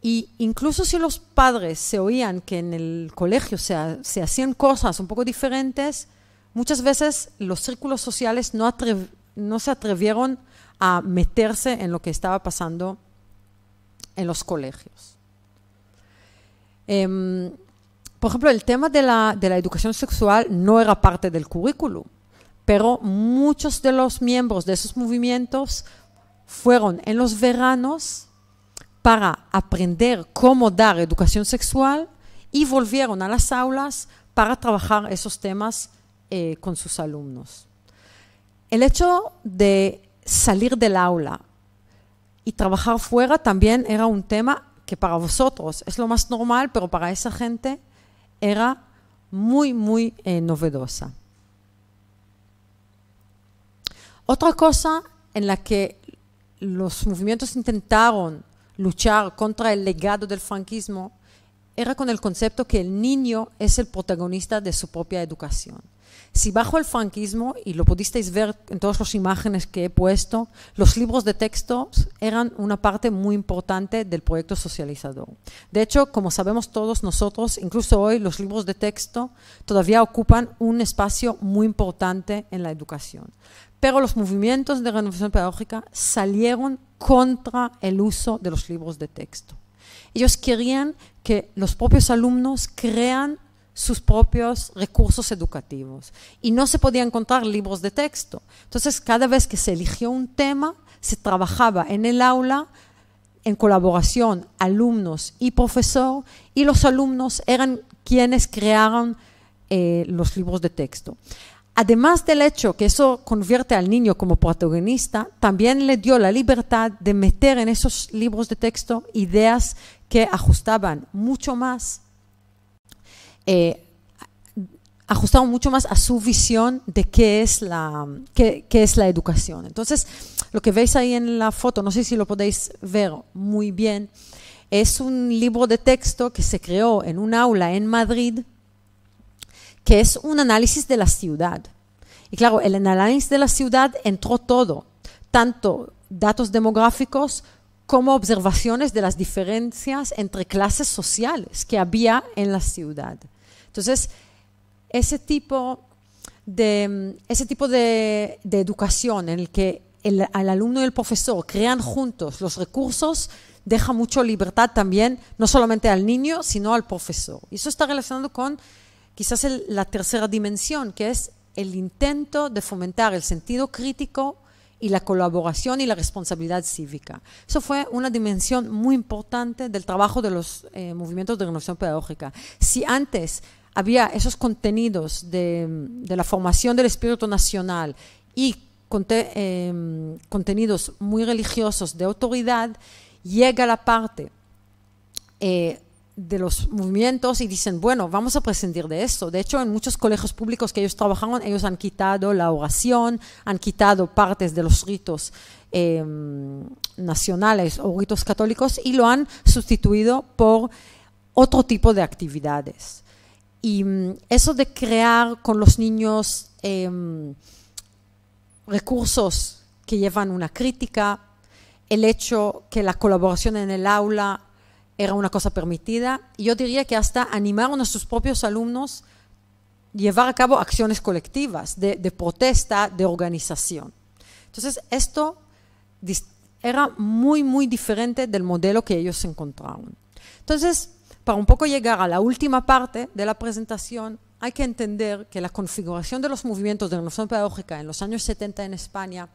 Y incluso si los padres se oían que en el colegio se, hacían cosas un poco diferentes, muchas veces los círculos sociales no, no se atrevieron a meterse en lo que estaba pasando en los colegios. Em, por ejemplo, el tema de la, de la educación sexual no era parte del currículum, pero muchos de los miembros de esos movimientos fueron en los veranos para aprender cómo dar educación sexual y volvieron a las aulas para trabajar esos temas eh, con sus alumnos. El hecho de salir del aula y trabajar fuera también era un tema que para vosotros es lo más normal, pero para esa gente era muy, muy eh, novedosa. Otra cosa en la que los movimientos intentaron luchar contra el legado del franquismo era con el concepto que el niño es el protagonista de su propia educación. Si bajo el franquismo, y lo pudisteis ver en todas las imágenes que he puesto, los libros de texto eran una parte muy importante del proyecto socializador. De hecho, como sabemos todos nosotros, incluso hoy los libros de texto todavía ocupan un espacio muy importante en la educación pero los movimientos de renovación pedagógica salieron contra el uso de los libros de texto. Ellos querían que los propios alumnos crean sus propios recursos educativos y no se podían encontrar libros de texto. Entonces, cada vez que se eligió un tema, se trabajaba en el aula en colaboración alumnos y profesor y los alumnos eran quienes crearon eh, los libros de texto. Además del hecho que eso convierte al niño como protagonista, también le dio la libertad de meter en esos libros de texto ideas que ajustaban mucho más, eh, mucho más a su visión de qué es, la, qué es la educación. Entonces, lo que veis ahí en la foto, no sé si lo podéis ver muy bien, es un libro de texto que se creó en un aula en Madrid que es un análisis de la ciudad. Y claro, el análisis de la ciudad entró todo, tanto datos demográficos como observaciones de las diferencias entre clases sociales que había en la ciudad. Entonces, ese tipo de, ese tipo de, educación en el que el, el, alumno y el profesor crean juntos los recursos, deja mucha libertad también, no solamente al niño, sino al profesor. Y eso está relacionado con quizás la tercera dimensión, que es el intento de fomentar el sentido crítico y la colaboración y la responsabilidad cívica. Eso fue una dimensión muy importante del trabajo de los eh, movimientos de renovación pedagógica. Si antes había esos contenidos de, la formación del espíritu nacional y em, contenidos muy religiosos de autoridad, llega la parte eh, de los movimientos y dicen, bueno, vamos a prescindir de esto. De hecho, en muchos colegios públicos que ellos trabajaron, ellos han quitado la oración, han quitado partes de los ritos em, nacionales o ritos católicos y lo han sustituido por otro tipo de actividades. Y mm, eso de crear con los niños em, recursos que llevan una crítica, el hecho que la colaboración en el aula era una cosa permitida. y Yo diría que hasta animaron a sus propios alumnos a llevar a cabo acciones colectivas de, protesta, de organización. Entonces, esto era muy, muy diferente del modelo que ellos encontraron. Entonces, para un poco llegar a la última parte de la presentación, hay que entender que la configuración de los movimientos de renovación pedagógica en los años 70 en España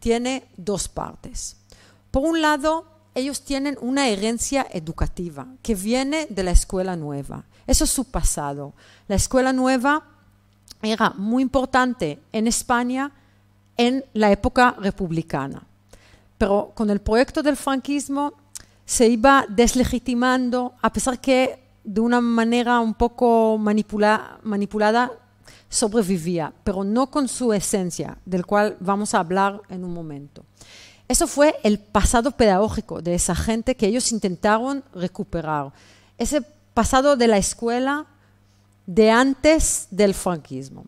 tiene dos partes. Por un lado, ellos tienen una herencia educativa que viene de la escuela nueva. Eso es su pasado. La escuela nueva era muy importante en España en la época republicana, pero con el proyecto del franquismo se iba deslegitimando, a pesar que de una manera un poco manipulada sobrevivía, pero no con su esencia, del cual vamos a hablar en un momento. Eso fue el pasado pedagógico de esa gente que ellos intentaron recuperar. Ese pasado de la escuela de antes del franquismo.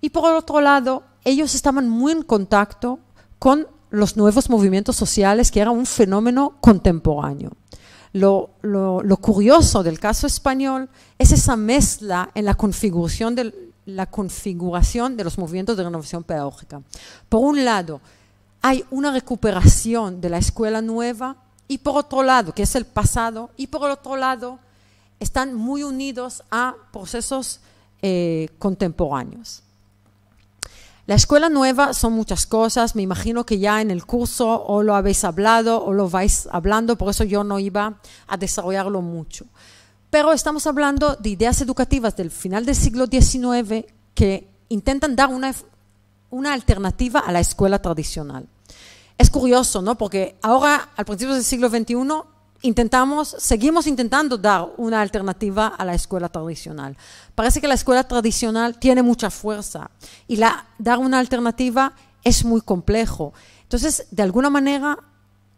Y por otro lado, ellos estaban muy en contacto con los nuevos movimientos sociales, que era un fenómeno contemporáneo. Lo, curioso del caso español es esa mezcla en la configuración, de, la configuración de los movimientos de renovación pedagógica. Por un lado, hay una recuperación de la escuela nueva y por otro lado, que es el pasado, y por otro lado, están muy unidos a procesos eh, contemporáneos. La escuela nueva son muchas cosas, me imagino que ya en el curso o lo habéis hablado o lo vais hablando, por eso yo no iba a desarrollarlo mucho. Pero estamos hablando de ideas educativas del final del siglo XIX que intentan dar una, una alternativa a la escuela tradicional es curioso, ¿no? Porque ahora, al principio del siglo XXI, intentamos, seguimos intentando dar una alternativa a la escuela tradicional. Parece que la escuela tradicional tiene mucha fuerza y dar una alternativa es muy complejo. Entonces, de alguna manera,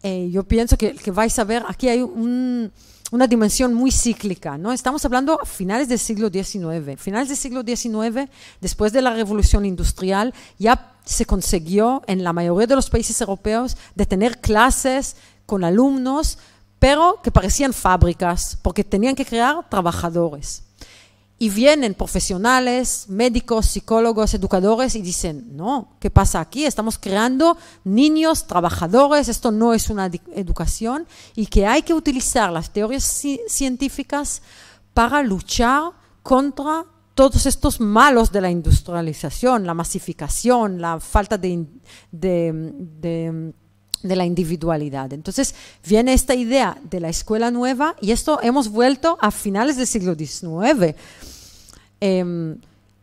eh, yo pienso que vais a ver, aquí hay un una dimensión muy cíclica. ¿no? Estamos hablando a finales del siglo XIX. Finales del siglo XIX, después de la revolución industrial, ya se consiguió en la mayoría de los países europeos de tener clases con alumnos, pero que parecían fábricas, porque tenían que crear trabajadores. Y vienen profesionales, médicos, psicólogos, educadores y dicen, no, ¿qué pasa aquí? Estamos creando niños, trabajadores, esto no es una educación y que hay que utilizar las teorías científicas para luchar contra todos estos malos de la industrialización, la masificación, la falta de de la individualidad. Entonces viene esta idea de la escuela nueva y esto hemos vuelto a finales del siglo XIX em,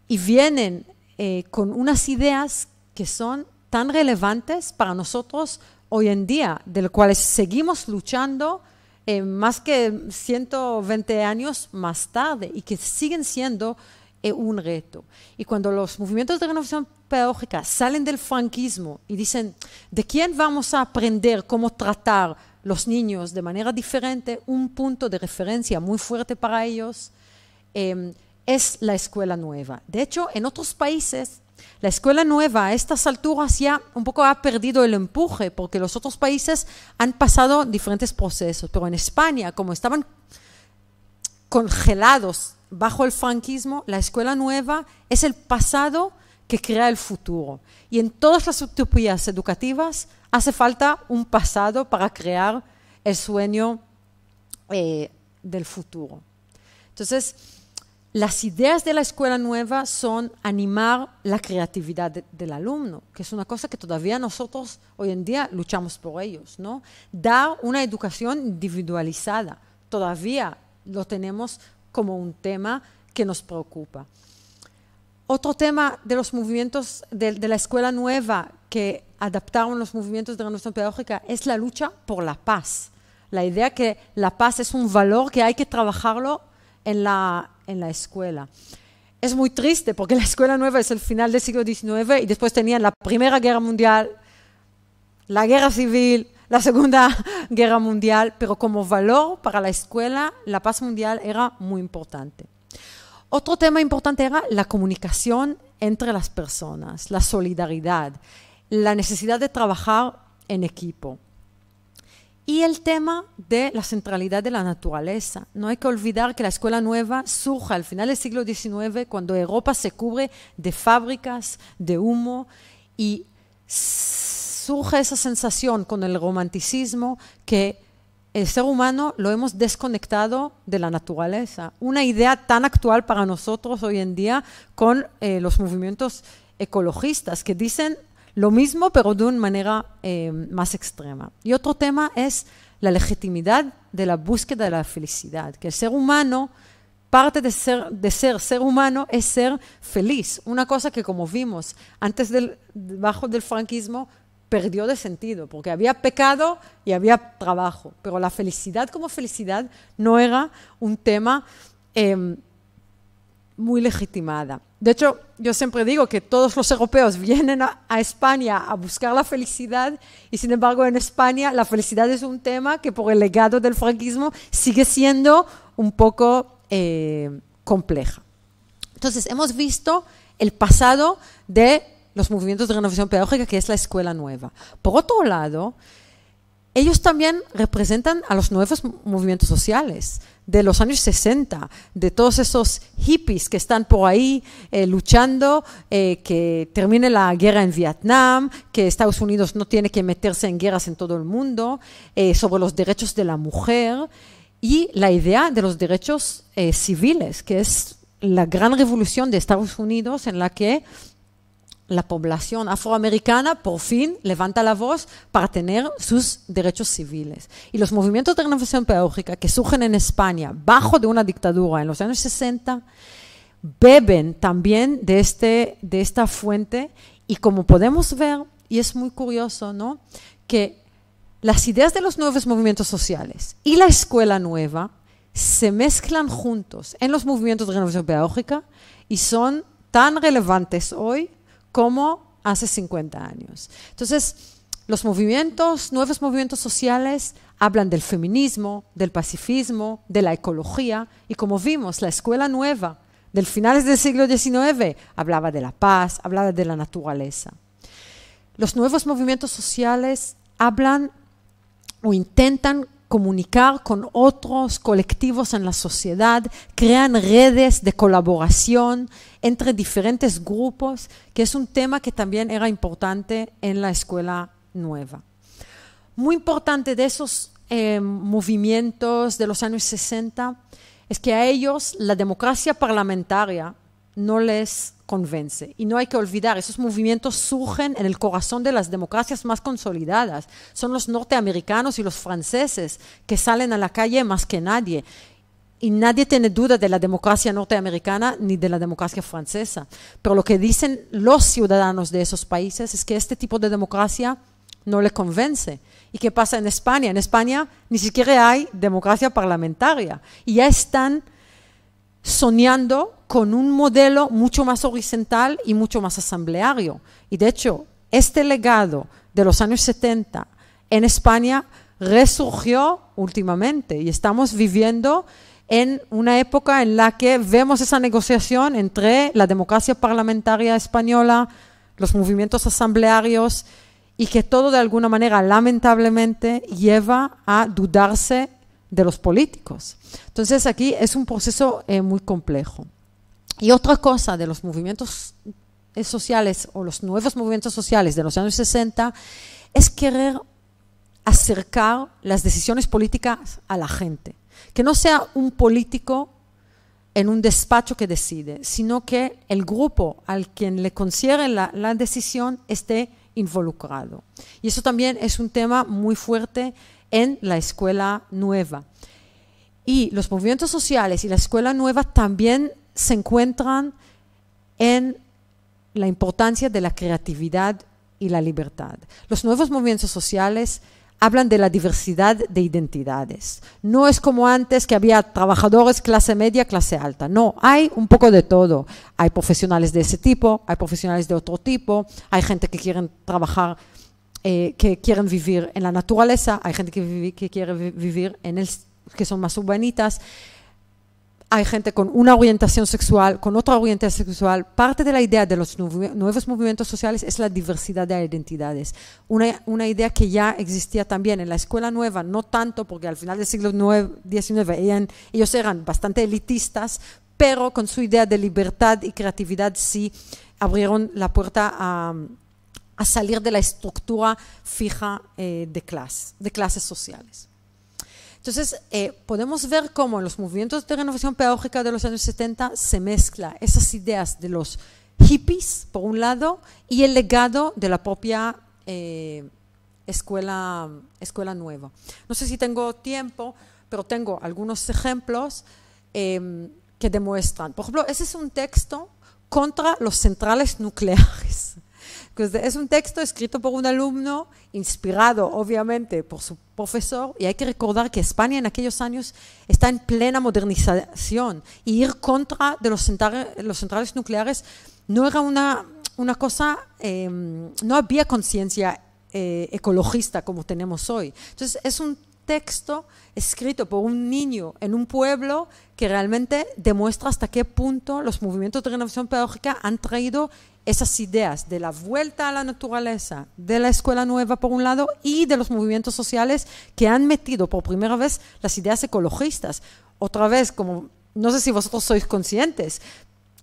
y vienen eh, con unas ideas que son tan relevantes para nosotros hoy en día, de las cuales seguimos luchando eh, más que 120 años más tarde y que siguen siendo eh, un reto. Y cuando los movimientos de renovación pedagógica, salen del franquismo y dicen, ¿de quién vamos a aprender cómo tratar los niños de manera diferente? Un punto de referencia muy fuerte para ellos em, es la escuela nueva. De hecho, en otros países, la escuela nueva a estas alturas ya un poco ha perdido el empuje porque los otros países han pasado diferentes procesos, pero en España, como estaban congelados bajo el franquismo, la escuela nueva es el pasado que crea el futuro. Y en todas las utopías educativas hace falta un pasado para crear el sueño eh, del futuro. Entonces, las ideas de la escuela nueva son animar la creatividad del alumno, que es una cosa que todavía nosotros hoy en día luchamos por ellos, ¿no? Dar una educación individualizada, todavía lo tenemos como un tema que nos preocupa. Otro tema de los movimientos de, la escuela nueva que adaptaron los movimientos de renovación pedagógica es la lucha por la paz. La idea que la paz es un valor que hay que trabajarlo en la, en la escuela. Es muy triste porque la escuela nueva es el final del siglo XIX y después tenían la Primera Guerra Mundial, la Guerra Civil, la Segunda *laughs* Guerra Mundial, pero como valor para la escuela la paz mundial era muy importante. Otro tema importante era la comunicación entre las personas, la solidaridad, la necesidad de trabajar en equipo. Y el tema de la centralidad de la naturaleza. No hay que olvidar que la escuela nueva surge al final del siglo XIX cuando Europa se cubre de fábricas, de humo y surge esa sensación con el romanticismo que el ser humano lo hemos desconectado de la naturaleza. Una idea tan actual para nosotros hoy en día con eh, los movimientos ecologistas que dicen lo mismo pero de una manera eh, más extrema. Y otro tema es la legitimidad de la búsqueda de la felicidad, que el ser humano, parte de ser, de ser ser humano es ser feliz, una cosa que como vimos antes del, bajo del franquismo perdió de sentido, porque había pecado y había trabajo, pero la felicidad como felicidad no era un tema em, muy legitimada. De hecho, yo siempre digo que todos los europeos *laughs* vienen a, España a buscar la felicidad y sin embargo en España la felicidad es un tema que por el legado del franquismo sigue siendo un poco eh, compleja. Entonces, hemos visto el pasado de los movimientos de renovación pedagógica, que es la escuela nueva. Por otro lado, ellos también representan a los nuevos movimientos sociales de los años 60, de todos esos hippies que están por ahí eh, luchando, eh, que termine la guerra en Vietnam, que Estados Unidos no tiene que meterse en guerras en todo el mundo, eh, sobre los derechos de la mujer y la idea de los derechos civiles, que es la gran revolución de Estados Unidos en la que la población afroamericana por fin levanta la voz para tener sus derechos civiles. Y los movimientos de renovación pedagógica que surgen en España bajo de una dictadura en los años 60 beben también de, este, de esta fuente y como podemos ver, y es muy curioso, ¿no? que las ideas de los nuevos movimientos sociales y la escuela nueva se mezclan juntos en los movimientos de renovación pedagógica y son tan relevantes hoy como hace 50 años. Entonces, los movimientos, nuevos movimientos sociales, hablan del feminismo, del pacifismo, de la ecología y como vimos, la escuela nueva del finales del siglo XIX hablaba de la paz, hablaba de la naturaleza. Los nuevos movimientos sociales hablan o intentan comunicar con otros colectivos en la sociedad, crean redes de colaboración entre diferentes grupos, que es un tema que también era importante en la escuela nueva. Muy importante de esos eh, movimientos de los años 60 es que a ellos la democracia parlamentaria no les convence. Y no hay que olvidar, esos movimientos surgen en el corazón de las democracias más consolidadas. Son los norteamericanos y los franceses que salen a la calle más que nadie. Y nadie tiene duda de la democracia norteamericana ni de la democracia francesa. Pero lo que dicen los ciudadanos de esos países es que este tipo de democracia no les convence. ¿Y qué pasa en España? En España ni siquiera hay democracia parlamentaria. Y ya están soñando con un modelo mucho más horizontal y mucho más asambleario. Y de hecho, este legado de los años 70 en España resurgió últimamente y estamos viviendo en una época en la que vemos esa negociación entre la democracia parlamentaria española, los movimientos asamblearios y que todo de alguna manera lamentablemente lleva a dudarse de los políticos. Entonces aquí es un proceso eh, muy complejo. Y otra cosa de los movimientos eh, sociales o los nuevos movimientos sociales de los años 60 es querer acercar las decisiones políticas a la gente. Que no sea un político en un despacho que decide, sino que el grupo al quien le concierne la, la decisión esté involucrado. Y eso también es un tema muy fuerte en la escuela nueva. Y los movimientos sociales y la escuela nueva también se encuentran en la importancia de la creatividad y la libertad. Los nuevos movimientos sociales hablan de la diversidad de identidades. No es como antes que había trabajadores clase media, clase alta. No, hay un poco de todo. Hay profesionales de ese tipo, hay profesionales de otro tipo, hay gente que quiere trabajar eh, que quieren vivir en la naturaleza, hay gente que, vive, que quiere vivir en el, que son más urbanitas, hay gente con una orientación sexual, con otra orientación sexual. Parte de la idea de los nuevos movimientos sociales es la diversidad de identidades. Una, una idea que ya existía también en la escuela nueva, no tanto porque al final del siglo XIX eran, ellos eran bastante elitistas, pero con su idea de libertad y creatividad sí abrieron la puerta a a salir de la estructura fija eh, de, clase, de clases sociales. Entonces, eh, podemos ver cómo en los movimientos de renovación pedagógica de los años 70 se mezcla esas ideas de los hippies, por un lado, y el legado de la propia eh, escuela, escuela nueva. No sé si tengo tiempo, pero tengo algunos ejemplos em, que demuestran. Por ejemplo, ese es un texto contra los centrales nucleares es un texto escrito por un alumno, inspirado obviamente por su profesor, y hay que recordar que España en aquellos años está en plena modernización, y ir contra de los, centrales nucleares no era una, cosa, em, no había conciencia eh, ecologista como tenemos hoy. Entonces es un texto escrito por un niño en un pueblo que realmente demuestra hasta qué punto los movimientos de renovación pedagógica han traído esas ideas de la vuelta a la naturaleza, de la escuela nueva por un lado y de los movimientos sociales que han metido por primera vez las ideas ecologistas. Otra vez, como no sé si vosotros sois conscientes,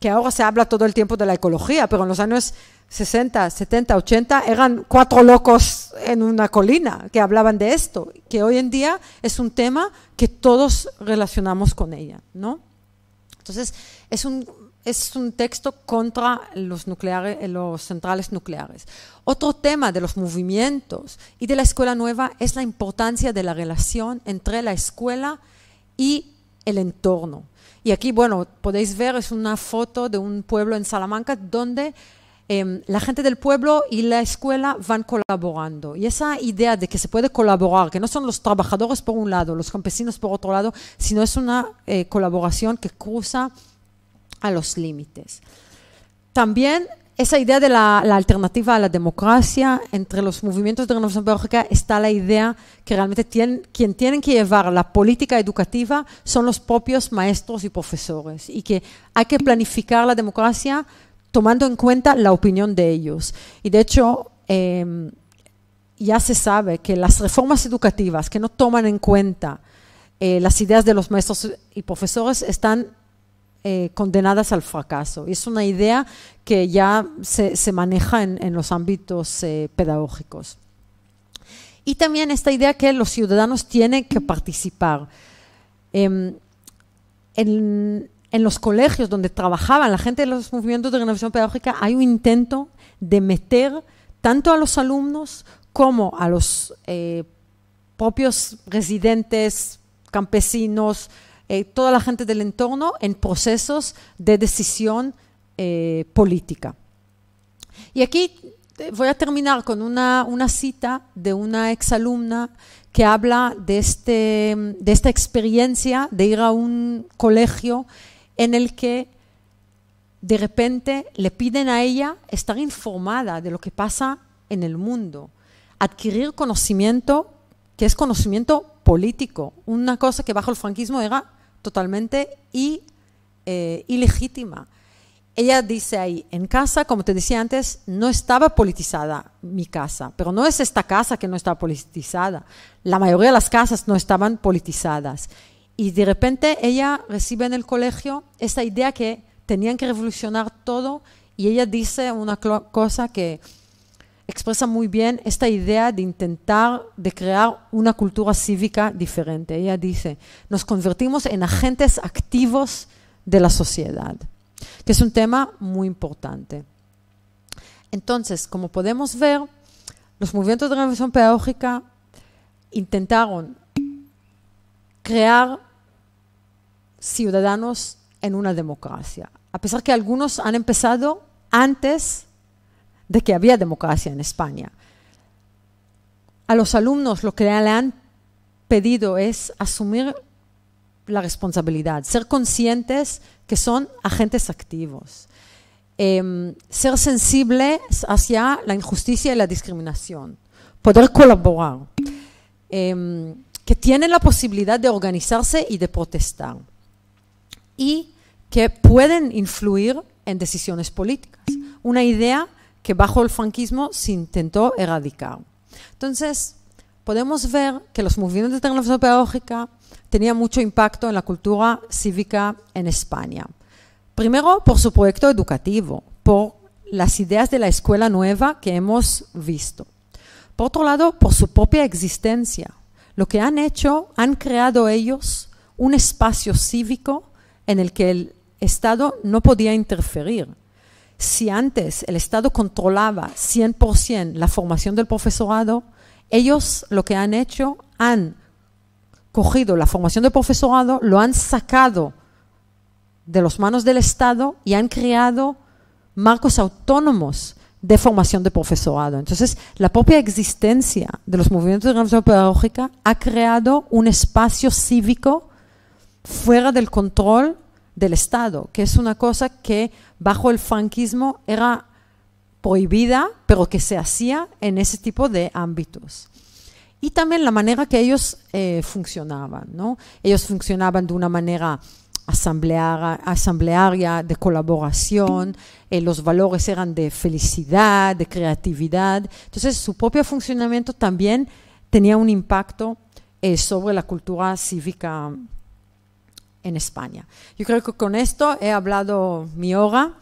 que ahora se habla todo el tiempo de la ecología, pero en los años 60, 70, 80 eran cuatro locos en una colina que hablaban de esto, que hoy en día es un tema que todos relacionamos con ella, ¿no? Entonces, es un es un texto contra los, nucleares, eh, los centrales nucleares. Otro tema de los movimientos y de la escuela nueva es la importancia de la relación entre la escuela y el entorno. Y aquí, bueno, podéis ver, es una foto de un pueblo en Salamanca donde em, la gente del pueblo y la escuela van colaborando. Y esa idea de que se puede colaborar, que no son los trabajadores por un lado, los campesinos por otro lado, sino es una eh, colaboración que cruza a los límites. También esa idea de la, alternativa a la democracia, entre los movimientos de renovación pedagógica está la idea que realmente quien tienen que llevar la política educativa son los propios maestros y profesores y que hay que planificar la democracia tomando en cuenta la opinión de ellos. Y de hecho, em, ya se sabe que las reformas educativas que no toman en cuenta eh, las ideas de los maestros y profesores están eh, condenadas al fracaso. Es una idea que ya se, maneja en, los ámbitos eh, pedagógicos. Y también esta idea que los ciudadanos tienen que participar. Em, en, los colegios donde trabajaban la gente de los movimientos de renovación pedagógica hay un intento de meter tanto a los alumnos como a los eh, propios residentes, campesinos, eh, toda la gente del entorno en procesos de decisión eh, política. Y aquí eh, voy a terminar con una, cita de una exalumna que habla de, este, de esta experiencia de ir a un colegio en el que de repente le piden a ella estar informada de lo que pasa en el mundo, adquirir conocimiento que es conocimiento político, una cosa que bajo el franquismo era totalmente eh, ilegítima. Ella dice ahí, en casa, como te decía antes, no estaba politizada mi casa, pero no es esta casa que no estaba politizada. La mayoría de las casas no estaban politizadas. Y de repente ella recibe en el colegio esa idea que tenían que revolucionar todo y ella dice una cosa que expresa muy bien esta idea de intentar de crear una cultura cívica diferente. Ella dice, nos convertimos en agentes activos de la sociedad, que es un tema muy importante. Entonces, como podemos ver, los movimientos de revolución pedagógica intentaron crear ciudadanos en una democracia, a pesar que algunos han empezado antes de que había democracia en España. A los alumnos lo que le han pedido es asumir la responsabilidad, ser conscientes que son agentes activos, em, ser sensibles hacia la injusticia y la discriminación, poder colaborar, em, que tienen la posibilidad de organizarse y de protestar y que pueden influir en decisiones políticas. Una idea que bajo el franquismo se intentó erradicar. Entonces, podemos ver que los movimientos de transformación pedagógica tenían mucho impacto en la cultura cívica en España. Primero, por su proyecto educativo, por las ideas de la escuela nueva que hemos visto. Por otro lado, por su propia existencia. Lo que han hecho, han creado ellos un espacio cívico en el que el Estado no podía interferir. Si antes el Estado controlaba 100% la formación del profesorado, ellos lo que han hecho, han cogido la formación del profesorado, lo han sacado de las manos del Estado y han creado marcos autónomos de formación de profesorado. Entonces, la propia existencia de los movimientos de revolución pedagógica ha creado un espacio cívico fuera del control del Estado, que es una cosa que bajo el franquismo era prohibida, pero que se hacía en ese tipo de ámbitos. Y también la manera que ellos eh, funcionaban. ¿no? Ellos funcionaban de una manera asamblearia, de colaboración, eh, los valores eran de felicidad, de creatividad. Entonces su propio funcionamiento también tenía un impacto eh, sobre la cultura cívica en España. Yo creo que con esto he hablado mi hora.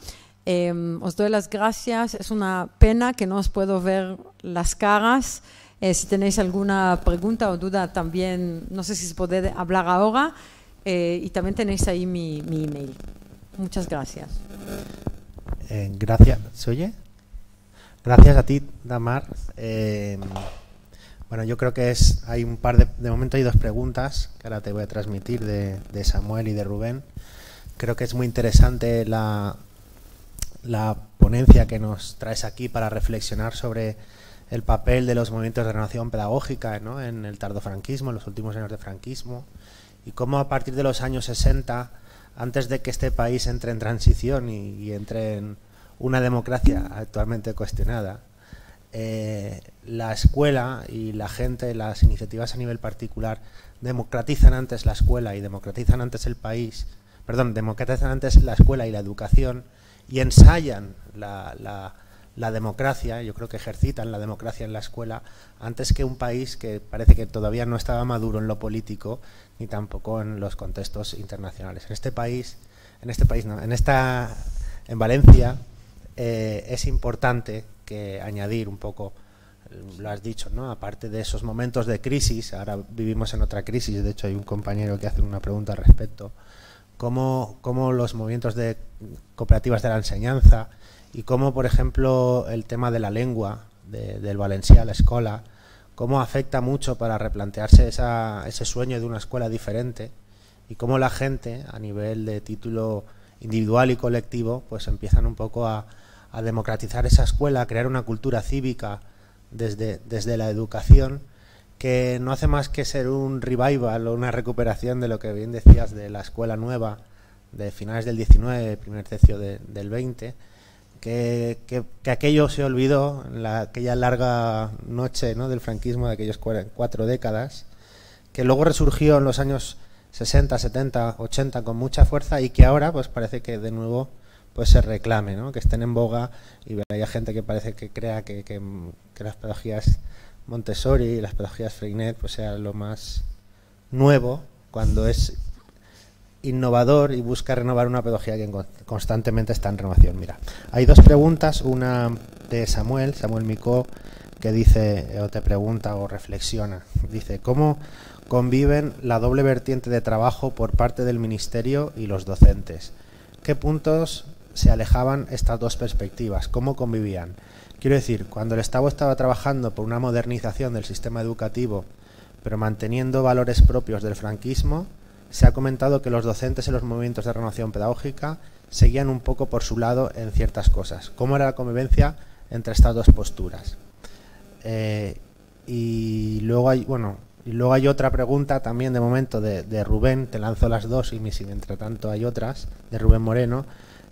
Em, os doy las gracias. Es una pena que no os puedo ver las caras. Eh, si tenéis alguna pregunta o duda, también no sé si se puede hablar ahora. Eh, y también tenéis ahí mi, mi email. Muchas gracias. Eh, gracias. ¿Se oye? Gracias a ti, Damar. Em, bueno, yo creo que es hay un par de, de momento hay dos preguntas que ahora te voy a transmitir de, Samuel y de Rubén. Creo que es muy interesante la, ponencia que nos traes aquí para reflexionar sobre el papel de los movimientos de renovación pedagógica en el tardofranquismo, en los últimos años de franquismo, y cómo a partir de los años 60, antes de que este país entre en transición y entre en una democracia actualmente cuestionada, eh, la escuela y la gente, las iniciativas a nivel particular, democratizan antes la escuela y democratizan antes el país, perdón, democratizan antes la escuela y la educación y ensayan la, democracia, yo creo que ejercitan la democracia en la escuela, antes que un país que parece que todavía no estaba maduro en lo político ni tampoco en los contextos internacionales. En este país, en este país en esta en Valencia eh, es importante que añadir un poco, eh, lo has dicho, ¿no? Aparte de esos momentos de crisis, ahora vivimos en otra crisis, de hecho hay un compañero que hace una pregunta al respecto, cómo, cómo los movimientos de cooperativas de la enseñanza y cómo, por ejemplo, el tema de la lengua, de, del a la escuela, cómo afecta mucho para replantearse ese sueño de una escuela diferente y cómo la gente, a nivel de título individual y colectivo, pues empiezan un poco a, a democratizar esa escuela, a crear una cultura cívica desde, desde la educación, que no hace más que ser un revival o una recuperación de lo que bien decías de la escuela nueva de finales del 19, primer tercio del 20, que, aquello se olvidó en aquella larga noche ¿no? del franquismo de aquellas cuatro décadas, que luego resurgió en los años 60, 70, 80 con mucha fuerza y que ahora pues parece que de nuevo pues se reclame, ¿no? que estén en boga y hay gente que parece que crea que, que, las pedagogías Montessori y las pedagogías Freinet pues sean lo más nuevo cuando es innovador y busca renovar una pedagogía que constantemente está en renovación. Mira, hay dos preguntas, una de Samuel, Samuel Micó, que dice, o te pregunta o reflexiona, dice, ¿cómo conviven la doble vertiente de trabajo por parte del Ministerio y los docentes? ¿Qué puntos se alejaban estas dos perspectivas, cómo convivían. Quiero decir, cuando el Estado estaba trabajando por una modernización del sistema educativo, pero manteniendo valores propios del franquismo, se ha comentado que los docentes en los movimientos de renovación pedagógica seguían un poco por su lado en ciertas cosas. ¿Cómo era la convivencia entre estas dos posturas? Eh, y luego hay, bueno, y luego hay otra pregunta también de momento de, Rubén, te lanzo las dos y si entre tanto hay otras, de Rubén Moreno,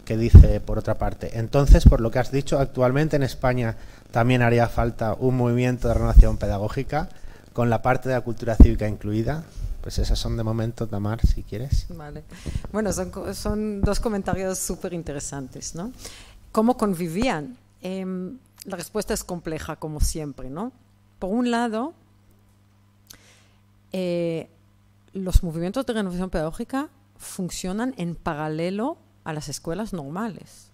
que dice, por otra parte, entonces, por lo que has dicho, actualmente en España también haría falta un movimiento de renovación pedagógica con la parte de la cultura cívica incluida. Pues esas son de momento, Tamar, si quieres. Vale. Bueno, son, dos comentarios súper interesantes, ¿no? ¿Cómo convivían? Em, la respuesta es compleja, como siempre, ¿no? Por un lado, eh, los movimientos de renovación pedagógica funcionan en paralelo a las escuelas normales.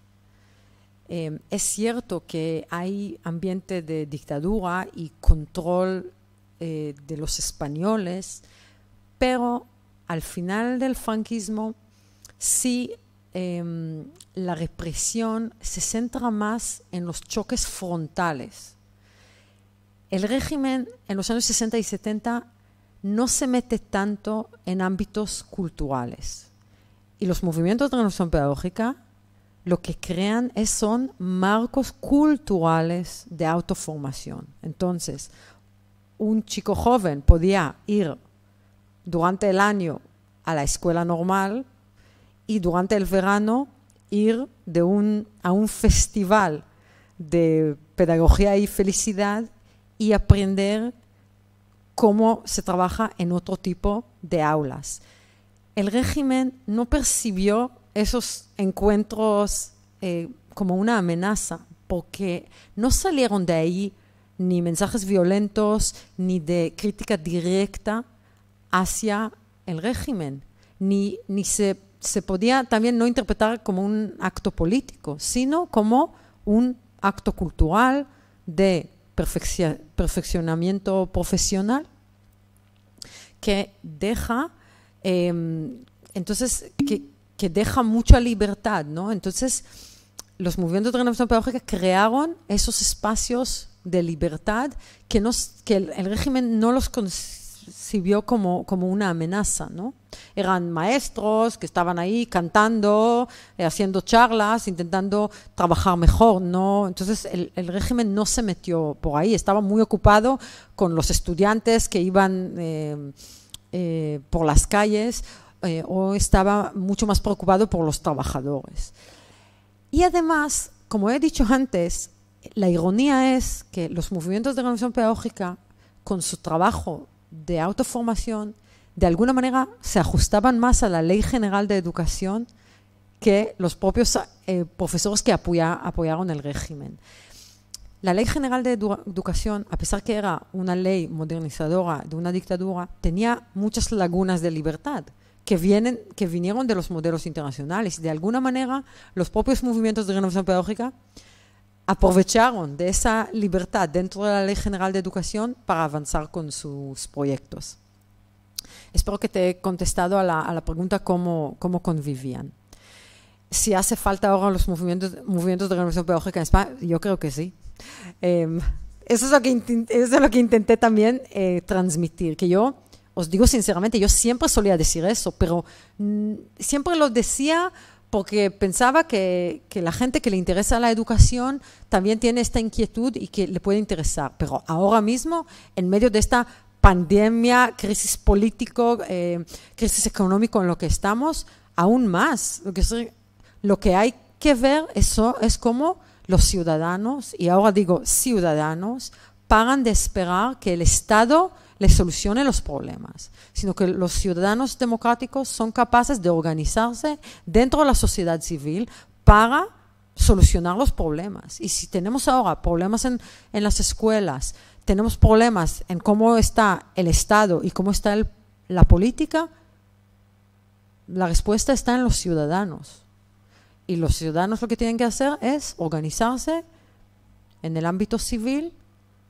Em, es cierto que hay ambiente de dictadura y control eh, de los españoles, pero al final del franquismo sí em, la represión se centra más en los choques frontales. El régimen en los años 60 y 70 no se mete tanto en ámbitos culturales y los movimientos de transformación pedagógica lo que crean es, son marcos culturales de autoformación. Entonces, un chico joven podía ir durante el año a la escuela normal y durante el verano ir a un festival de pedagogía y felicidad y aprender cómo se trabaja en otro tipo de aulas el régimen no percibió esos encuentros eh, como una amenaza, porque no salieron de ahí ni mensajes violentos, ni de crítica directa hacia el régimen, ni, ni se, se podía también no interpretar como un acto político, sino como un acto cultural de perfeccionamiento profesional que deja Em, entonces que, que, deja mucha libertad, ¿no? Entonces, los movimientos de renovación pedagógica crearon esos espacios de libertad que, nos, que el, régimen no los concibió como, como una amenaza, ¿no? Eran maestros que estaban ahí cantando, eh, haciendo charlas, intentando trabajar mejor, ¿no? Entonces el, régimen no se metió por ahí, estaba muy ocupado con los estudiantes que iban... Em, eh, por las calles eh, o estaba mucho más preocupado por los trabajadores. Y además, como he dicho antes, la ironía es que los movimientos de revolución pedagógica, con su trabajo de autoformación, de alguna manera se ajustaban más a la Ley General de Educación que los propios eh, profesores que apoyaron el régimen. La Ley General de Educación, a pesar que era una ley modernizadora de una dictadura, tenía muchas lagunas de libertad que, vienen, que vinieron de los modelos internacionales. De alguna manera, los propios movimientos de renovación pedagógica aprovecharon de esa libertad dentro de la Ley General de Educación para avanzar con sus proyectos. Espero que te he contestado a la, pregunta cómo, cómo convivían si hace falta ahora los movimientos, movimientos de renovación pedagógica en España, yo creo que sí. Em, eso, es lo que es lo que intenté también eh, transmitir, que yo, os digo sinceramente, yo siempre solía decir eso, pero mm, siempre lo decía porque pensaba que, la gente que le interesa la educación también tiene esta inquietud y que le puede interesar. Pero ahora mismo, en medio de esta pandemia, crisis político, eh, crisis económico en lo que estamos, aún más. Lo que, lo que hay que ver eso es cómo los ciudadanos, y ahora digo ciudadanos, paran de esperar que el Estado les solucione los problemas, sino que los ciudadanos democráticos son capaces de organizarse dentro de la sociedad civil para solucionar los problemas. Y si tenemos ahora problemas en, las escuelas, tenemos problemas en cómo está el Estado y cómo está la política, la respuesta está en los ciudadanos. Y los ciudadanos lo que tienen que hacer es organizarse en el ámbito civil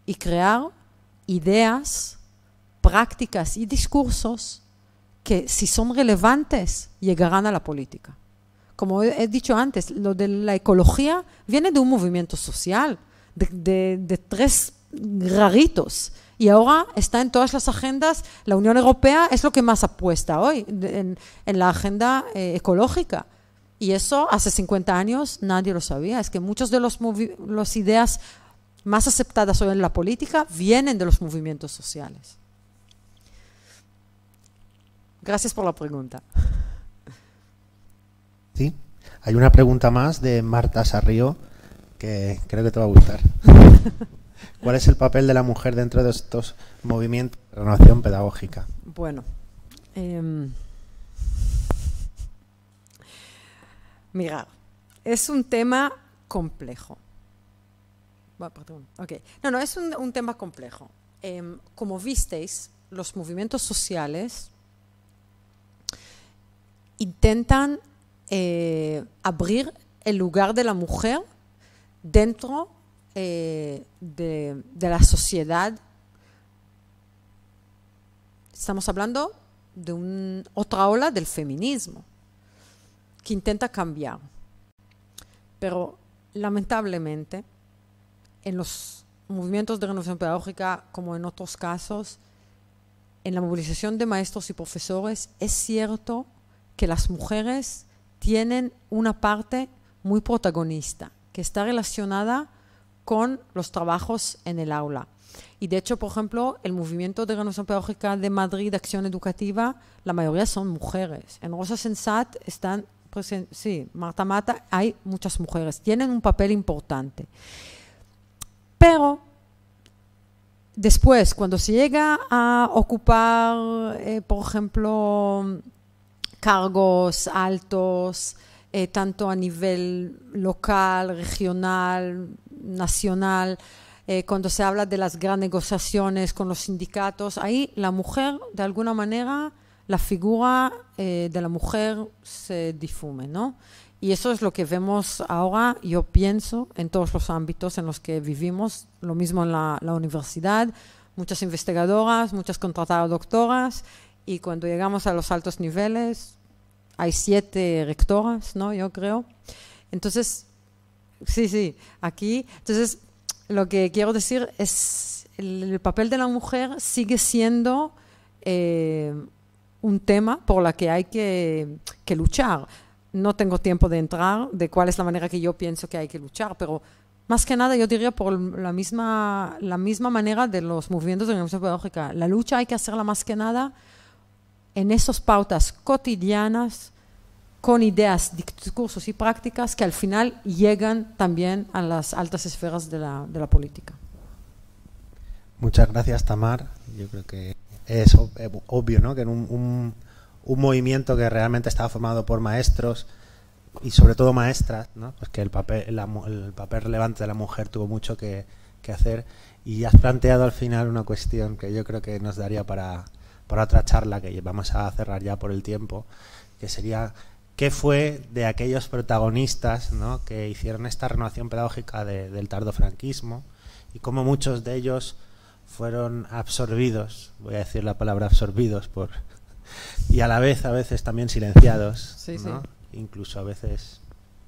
y crear ideas, prácticas y discursos que si son relevantes llegarán a la política. Como he dicho antes, lo de la ecología viene de un movimiento social, de, tres raritos. Y ahora está en todas las agendas. La Unión Europea es lo que más apuesta hoy en, la agenda eh, ecológica. Y eso hace 50 años nadie lo sabía. Es que muchas de las ideas más aceptadas hoy en la política vienen de los movimientos sociales. Gracias por la pregunta. Sí, hay una pregunta más de Marta Sarrío que creo que te va a gustar. *laughs* ¿Cuál es el papel de la mujer dentro de estos movimientos de renovación pedagógica? Bueno, em, Mirad, es un tema complejo. No, no, es un, tema complejo. Em, como visteis, los movimientos sociales intentan eh, abrir el lugar de la mujer dentro eh, de, la sociedad. Estamos hablando de otra ola del feminismo que intenta cambiar. Pero lamentablemente, en los movimientos de renovación pedagógica, como en otros casos, en la movilización de maestros y profesores, es cierto que las mujeres tienen una parte muy protagonista, que está relacionada con los trabajos en el aula. Y de hecho, por ejemplo, el movimiento de renovación pedagógica de Madrid, Acción Educativa, la mayoría son mujeres. En Rosa Sensat están pues, sí, Marta Mata, hay muchas mujeres, tienen un papel importante. Pero después, cuando se llega a ocupar, eh, por ejemplo, cargos altos, eh, tanto a nivel local, regional, nacional, eh, cuando se habla de las grandes negociaciones con los sindicatos, ahí la mujer, de alguna manera, la figura eh, de la mujer se difume, ¿no? Y eso es lo que vemos ahora, yo pienso, en todos los ámbitos en los que vivimos, lo mismo en la, universidad, muchas investigadoras, muchas contratadas doctoras, y cuando llegamos a los altos niveles, hay siete rectoras, ¿no? Yo creo. Entonces, sí, sí, aquí. Entonces, lo que quiero decir es, el, el papel de la mujer sigue siendo eh, un tema por la que hay que, luchar. No tengo tiempo de entrar de cuál es la manera que yo pienso que hay que luchar, pero más que nada yo diría por la misma, la misma manera de los movimientos de organización pedagógica. La lucha hay que hacerla más que nada en esas pautas cotidianas con ideas, discursos y prácticas que al final llegan también a las altas esferas de la, de la política. Muchas gracias, Tamar. Yo creo que es eh, obvio, ¿no? Que en un, movimiento que realmente estaba formado por maestros y sobre todo maestras, ¿no? Pues que el papel, la, el papel relevante de la mujer tuvo mucho que, hacer y has planteado al final una cuestión que yo creo que nos daría para, otra charla que vamos a cerrar ya por el tiempo, que sería qué fue de aquellos protagonistas que hicieron esta renovación pedagógica del del franquismo y cómo muchos de ellos fueron absorbidos, voy a decir la palabra absorbidos por *laughs* y a la vez a veces también silenciados, incluso a veces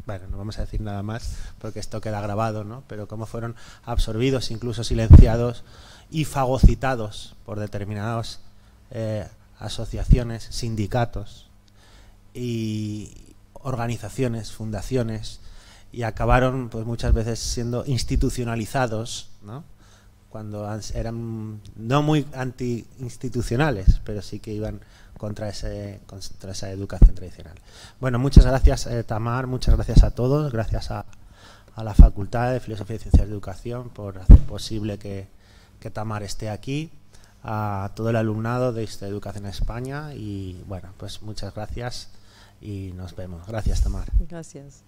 bueno, no vamos a decir nada más porque esto queda grabado, ¿no? Pero cómo fueron absorbidos, incluso silenciados y fagocitados por determinadas eh, asociaciones, sindicatos y organizaciones, fundaciones y acabaron pues muchas veces siendo institucionalizados, ¿no? cuando eran no muy anti-institucionales, pero sí que iban contra, ese, contra esa educación tradicional. Bueno, muchas gracias eh, Tamar, muchas gracias a todos, gracias a, la Facultad de Filosofía y Ciencias de Educación por hacer posible que, Tamar esté aquí, a todo el alumnado de esta Educación en España y bueno, pues muchas gracias y nos vemos. Gracias Tamar. Gracias.